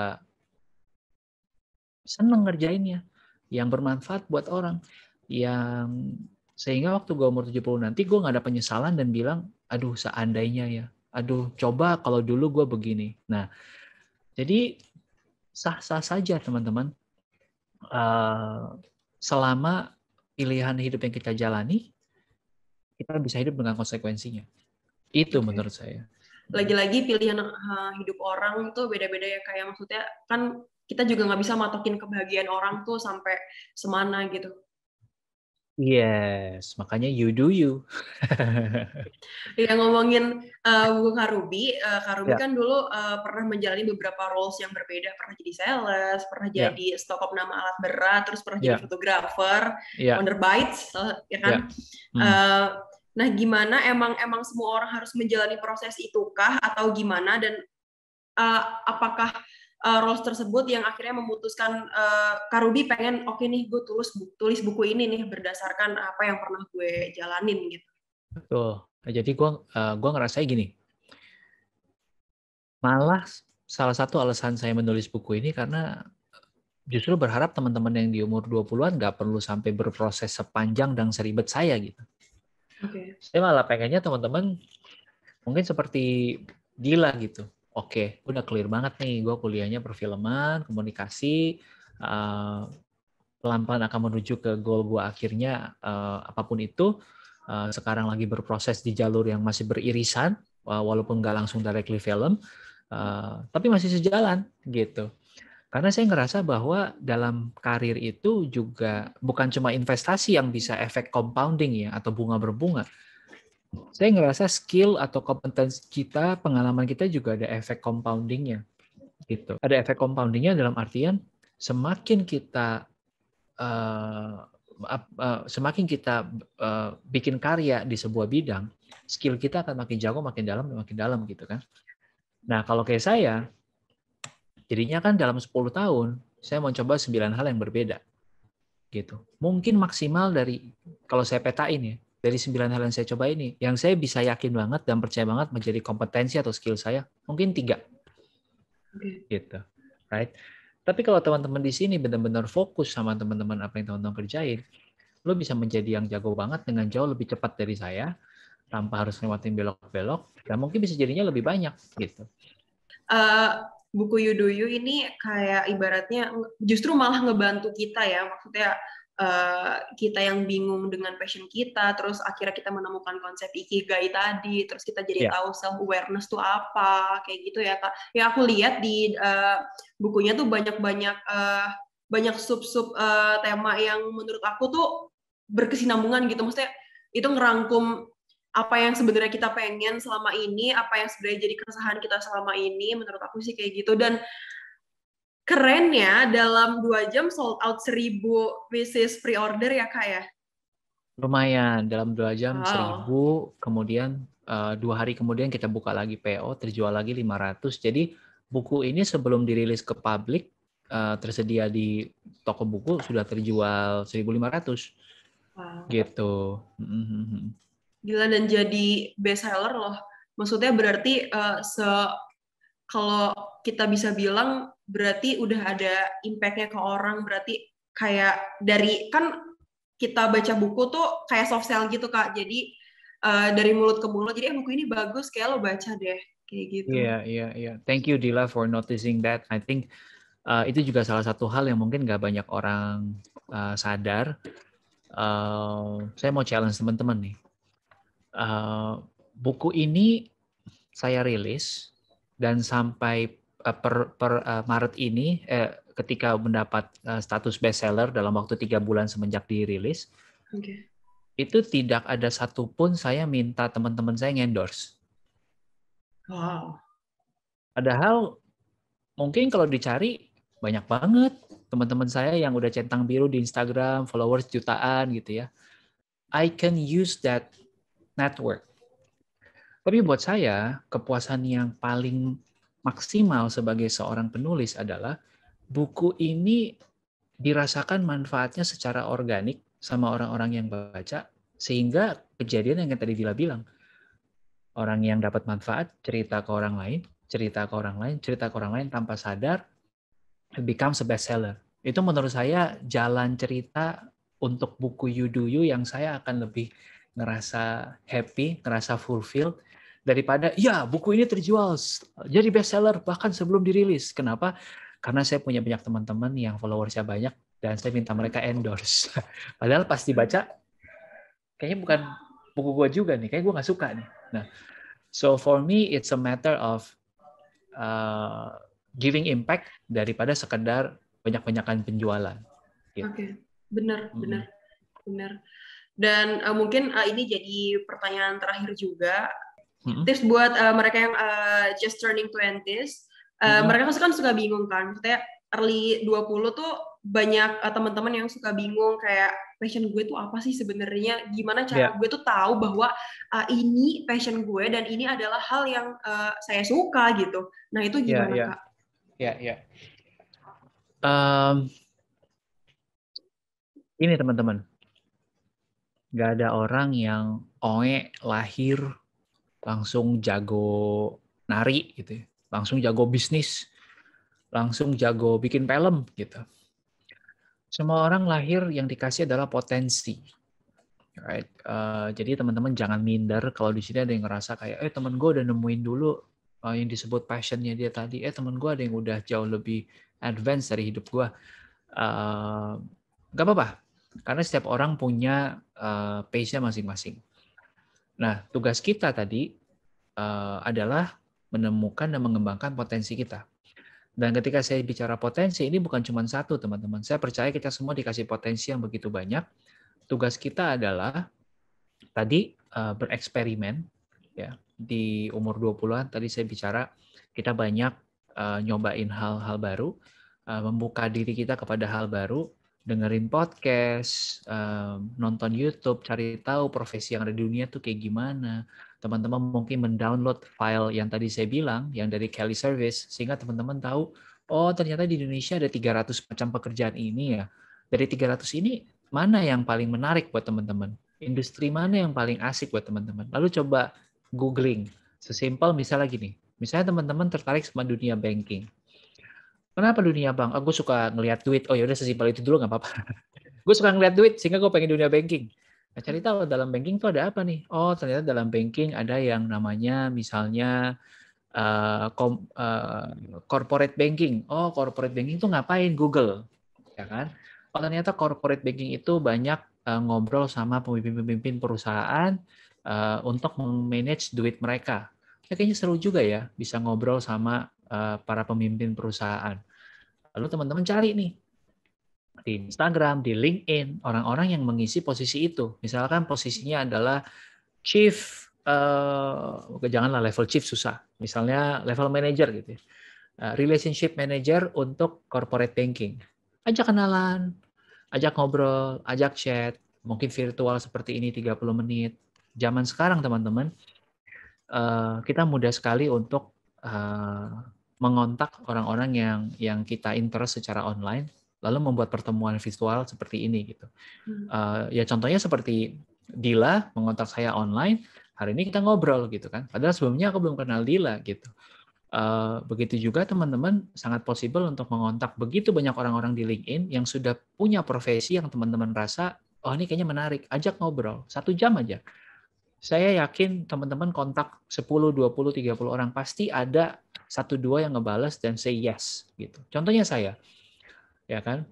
B: seneng ngerjainnya, yang bermanfaat buat orang, yang sehingga waktu gue umur 70 nanti gue nggak ada penyesalan dan bilang, aduh seandainya ya, aduh coba kalau dulu gue begini. Nah, jadi sah-sah saja teman-teman, uh, selama pilihan hidup yang kita jalani, kita bisa hidup dengan konsekuensinya. Itu okay. menurut saya
A: lagi-lagi pilihan uh, hidup orang tuh beda-beda ya kayak ya. maksudnya kan kita juga nggak bisa matokin kebahagiaan orang tuh sampai semana gitu.
B: Yes, makanya you do you.
A: Yang ngomongin uh, eh, buku Karubi, uh, Karubi yeah. kan dulu uh, pernah menjalani beberapa roles yang berbeda, pernah jadi sales, pernah yeah. jadi stokop up nama alat berat, terus pernah yeah. jadi ya. fotografer, yeah. Wonder Bites, uh, ya kan. Yeah. Hmm. Uh, Nah, gimana emang emang semua orang harus menjalani proses itu kah atau gimana dan uh, apakah uh, roles tersebut yang akhirnya memutuskan uh, eh, Karubi pengen oke okay nih gue tulis tulis buku ini nih berdasarkan apa yang pernah gue jalanin gitu.
B: Betul. Nah, jadi gue uh, gua ngerasa gini. Malah salah satu alasan saya menulis buku ini karena justru berharap teman-teman yang di umur 20-an nggak perlu sampai berproses sepanjang dan seribet saya gitu. Okay. Saya malah pengennya teman-teman mungkin seperti gila gitu. Oke, okay, udah clear banget nih. Gue kuliahnya perfilman, komunikasi. Uh, pelan-pelan akan menuju ke goal gue akhirnya uh, apapun itu uh, sekarang lagi berproses di jalur yang masih beririsan uh, walaupun nggak langsung directly film uh, tapi masih sejalan gitu karena saya ngerasa bahwa dalam karir itu juga bukan cuma investasi yang bisa efek compounding ya atau bunga berbunga. Saya ngerasa skill atau kompetensi kita, pengalaman kita juga ada efek compoundingnya. Gitu. Ada efek compoundingnya dalam artian semakin kita uh, uh, semakin kita uh, bikin karya di sebuah bidang, skill kita akan makin jago, makin dalam, makin dalam gitu kan. Nah kalau kayak saya, Jadinya kan dalam 10 tahun, saya mau coba 9 hal yang berbeda. gitu. Mungkin maksimal dari, kalau saya petain ya, dari 9 hal yang saya coba ini, yang saya bisa yakin banget dan percaya banget menjadi kompetensi atau skill saya, mungkin tiga. Okay. Gitu. Right? Tapi kalau teman-teman di sini benar-benar fokus sama teman-teman apa yang teman-teman kerjain, lo bisa menjadi yang jago banget dengan jauh lebih cepat dari saya tanpa harus lewatin belok-belok dan mungkin bisa jadinya lebih banyak gitu.
A: Uh, buku You Do You ini kayak ibaratnya justru malah ngebantu kita ya maksudnya Uh, kita yang bingung dengan passion kita, terus akhirnya kita menemukan konsep ikigai tadi, terus kita jadi yeah. tahu self awareness tuh apa, kayak gitu ya kak. Ya aku lihat di uh, bukunya tuh banyak-banyak uh, banyak sub-sub uh, tema yang menurut aku tuh berkesinambungan gitu, maksudnya itu ngerangkum apa yang sebenarnya kita pengen selama ini, apa yang sebenarnya jadi keresahan kita selama ini, menurut aku sih kayak gitu. Dan kerennya dalam dua jam sold out seribu pieces pre-order ya kak ya?
B: Lumayan, dalam dua jam wow. seribu, kemudian uh, dua hari kemudian kita buka lagi PO, terjual lagi 500. Jadi buku ini sebelum dirilis ke publik, uh, tersedia di toko buku sudah terjual 1500. Wow. Gitu. Mm -hmm
A: gila dan jadi bestseller loh maksudnya berarti uh, se kalau kita bisa bilang berarti udah ada impactnya ke orang berarti kayak dari kan kita baca buku tuh kayak soft sell gitu kak jadi uh, dari mulut ke mulut jadi eh, buku ini bagus kayak lo baca deh kayak
B: gitu iya iya iya thank you Dila for noticing that I think uh, itu juga salah satu hal yang mungkin gak banyak orang uh, sadar uh, saya mau challenge teman-teman nih Eh, buku ini saya rilis dan sampai uh, per, per uh, Maret ini eh, ketika mendapat uh, status bestseller dalam waktu tiga bulan semenjak dirilis, okay. itu tidak ada satupun saya minta teman-teman saya endorse. Wow. Padahal mungkin kalau dicari banyak banget teman-teman saya yang udah centang biru di Instagram, followers jutaan gitu ya. I can use that network. Tapi buat saya, kepuasan yang paling maksimal sebagai seorang penulis adalah buku ini dirasakan manfaatnya secara organik sama orang-orang yang baca sehingga kejadian yang tadi Dila bilang orang yang dapat manfaat cerita ke orang lain cerita ke orang lain cerita ke orang lain tanpa sadar become a a bestseller itu menurut saya jalan cerita untuk buku You Do You yang saya akan lebih ngerasa happy, ngerasa fulfilled daripada ya buku ini terjual jadi bestseller bahkan sebelum dirilis. Kenapa? Karena saya punya banyak teman-teman yang followersnya banyak dan saya minta mereka endorse. Padahal pasti baca. kayaknya bukan buku gue juga nih, kayak gue nggak suka nih. Nah, so for me it's a matter of uh, giving impact daripada sekedar banyak-banyakan penjualan. Gitu. Oke,
A: okay. benar, hmm. benar. Dan uh, mungkin uh, ini jadi pertanyaan terakhir juga. hmm Tips buat uh, mereka yang uh, just turning 20s, uh, hmm mereka kan suka bingung kan. Maksudnya early 20 tuh banyak uh, teman-teman yang suka bingung kayak passion gue tuh apa sih sebenarnya? Gimana cara yeah. gue tuh tahu bahwa uh, ini passion gue dan ini adalah hal yang uh, saya suka gitu. Nah, itu gimana, yeah, yeah. Kak?
B: Ya, ya. Um, ini teman-teman nggak ada orang yang oe lahir langsung jago nari gitu, ya. langsung jago bisnis, langsung jago bikin film gitu. Semua orang lahir yang dikasih adalah potensi. Right? Uh, jadi teman-teman jangan minder kalau di sini ada yang ngerasa kayak, eh teman gue udah nemuin dulu uh, yang disebut passionnya dia tadi, eh teman gue ada yang udah jauh lebih advance dari hidup gue. Uh, gak apa-apa, karena setiap orang punya uh, pace-nya masing-masing. Nah, tugas kita tadi uh, adalah menemukan dan mengembangkan potensi kita. Dan ketika saya bicara potensi, ini bukan cuma satu, teman-teman. Saya percaya kita semua dikasih potensi yang begitu banyak. Tugas kita adalah tadi uh, bereksperimen ya. Di umur 20-an tadi saya bicara kita banyak uh, nyobain hal-hal baru, uh, membuka diri kita kepada hal baru, dengerin podcast, um, nonton YouTube, cari tahu profesi yang ada di dunia tuh kayak gimana. Teman-teman mungkin mendownload file yang tadi saya bilang, yang dari Kelly Service, sehingga teman-teman tahu, oh ternyata di Indonesia ada 300 macam pekerjaan ini ya. Dari 300 ini, mana yang paling menarik buat teman-teman? Industri mana yang paling asik buat teman-teman? Lalu coba googling. Sesimpel misalnya gini, misalnya teman-teman tertarik sama dunia banking. Kenapa dunia bank? Oh, suka ngelihat duit. Oh ya udah sesimpel itu dulu nggak apa-apa. gue suka ngelihat duit sehingga gue pengen dunia banking. Nah, cari tahu dalam banking tuh ada apa nih? Oh ternyata dalam banking ada yang namanya misalnya uh, kom, uh, corporate banking. Oh corporate banking tuh ngapain Google, ya kan? Oh ternyata corporate banking itu banyak uh, ngobrol sama pemimpin-pemimpin perusahaan uh, untuk manage duit mereka. Ya, kayaknya seru juga ya bisa ngobrol sama uh, para pemimpin perusahaan. Lalu teman-teman cari nih di Instagram, di LinkedIn, orang-orang yang mengisi posisi itu. Misalkan posisinya adalah chief, eh, janganlah level chief susah. Misalnya level manager gitu ya. Eh, relationship manager untuk corporate banking. Ajak kenalan, ajak ngobrol, ajak chat, mungkin virtual seperti ini 30 menit. Zaman sekarang teman-teman, uh, kita mudah sekali untuk eh, mengontak orang-orang yang yang kita interest secara online lalu membuat pertemuan visual seperti ini gitu hmm. uh, ya contohnya seperti Dila mengontak saya online hari ini kita ngobrol gitu kan padahal sebelumnya aku belum kenal Dila gitu uh, begitu juga teman-teman sangat possible untuk mengontak begitu banyak orang-orang di LinkedIn yang sudah punya profesi yang teman-teman rasa oh ini kayaknya menarik ajak ngobrol satu jam aja saya yakin teman-teman kontak 10, 20, 30 orang pasti ada satu dua yang ngebales dan say yes gitu. Contohnya saya. Ya kan?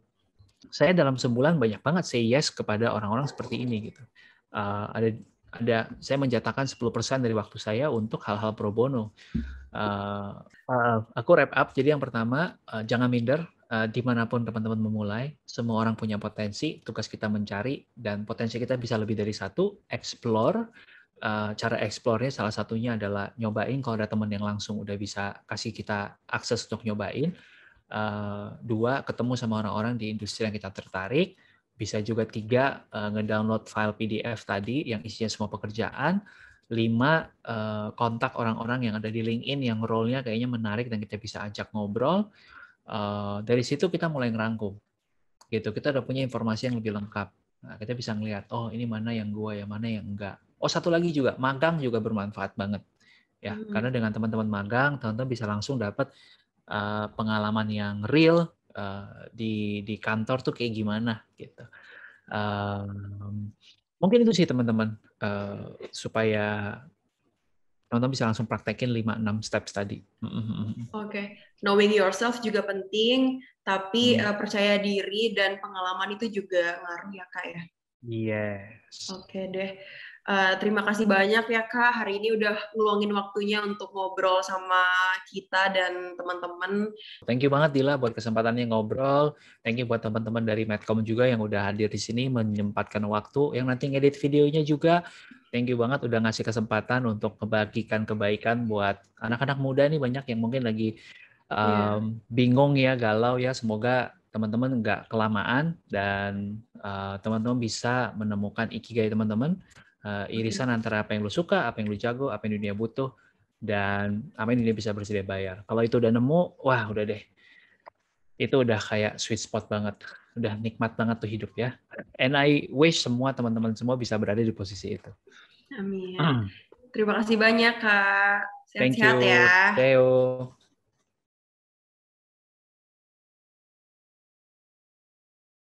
B: Saya dalam sebulan banyak banget say yes kepada orang-orang seperti ini gitu. Uh, ada ada saya menjatakan 10% dari waktu saya untuk hal-hal pro bono. Uh, aku wrap up. Jadi yang pertama, uh, jangan minder uh, dimanapun teman-teman memulai, semua orang punya potensi, tugas kita mencari, dan potensi kita bisa lebih dari satu, explore, Eh, cara eksplornya salah satunya adalah nyobain kalau ada teman yang langsung udah bisa kasih kita akses untuk nyobain. Eh, dua, ketemu sama orang-orang di industri yang kita tertarik. Bisa juga tiga, uh, ngedownload file PDF tadi yang isinya semua pekerjaan. Lima, kontak orang-orang yang ada di LinkedIn yang role-nya kayaknya menarik dan kita bisa ajak ngobrol. dari situ kita mulai ngerangkum. Gitu, kita udah punya informasi yang lebih lengkap. Nah, kita bisa ngelihat, oh ini mana yang gua ya, mana yang enggak Oh satu lagi juga magang juga bermanfaat banget ya hmm. karena dengan teman-teman magang teman-teman bisa langsung dapat uh, pengalaman yang real uh, di di kantor tuh kayak gimana gitu. Um, mungkin itu sih teman-teman uh, supaya teman-teman bisa langsung praktekin 5-6 steps tadi. Oke,
A: okay. knowing yourself juga penting, tapi yeah. Iya. uh, percaya diri dan pengalaman itu juga ngaruh ya kak ya.
B: Yes.
A: Oke okay deh. Eh, terima kasih banyak ya Kak, hari ini udah ngeluangin waktunya untuk ngobrol sama kita dan teman-teman.
B: Thank you banget Dila buat kesempatannya ngobrol. Thank you buat teman-teman dari Medcom juga yang udah hadir di sini menyempatkan waktu, yang nanti ngedit videonya juga. Thank you banget udah ngasih kesempatan untuk membagikan kebaikan buat anak-anak muda nih banyak yang mungkin lagi um, iya. yeah. bingung ya, galau ya. Semoga teman-teman nggak kelamaan dan teman-teman uh, teman -teman bisa menemukan ikigai teman-teman uh, irisan antara apa yang lu suka, apa yang lu jago, apa yang dunia butuh, dan apa yang dunia bisa bersedia bayar. Kalau itu udah nemu, wah udah deh. Itu udah kayak sweet spot banget. Udah nikmat banget tuh hidup ya. And I wish semua teman-teman semua bisa berada di posisi itu.
A: Amin. Mm. Terima kasih banyak, Kak. Sehat-sehat ya.
B: Thank you.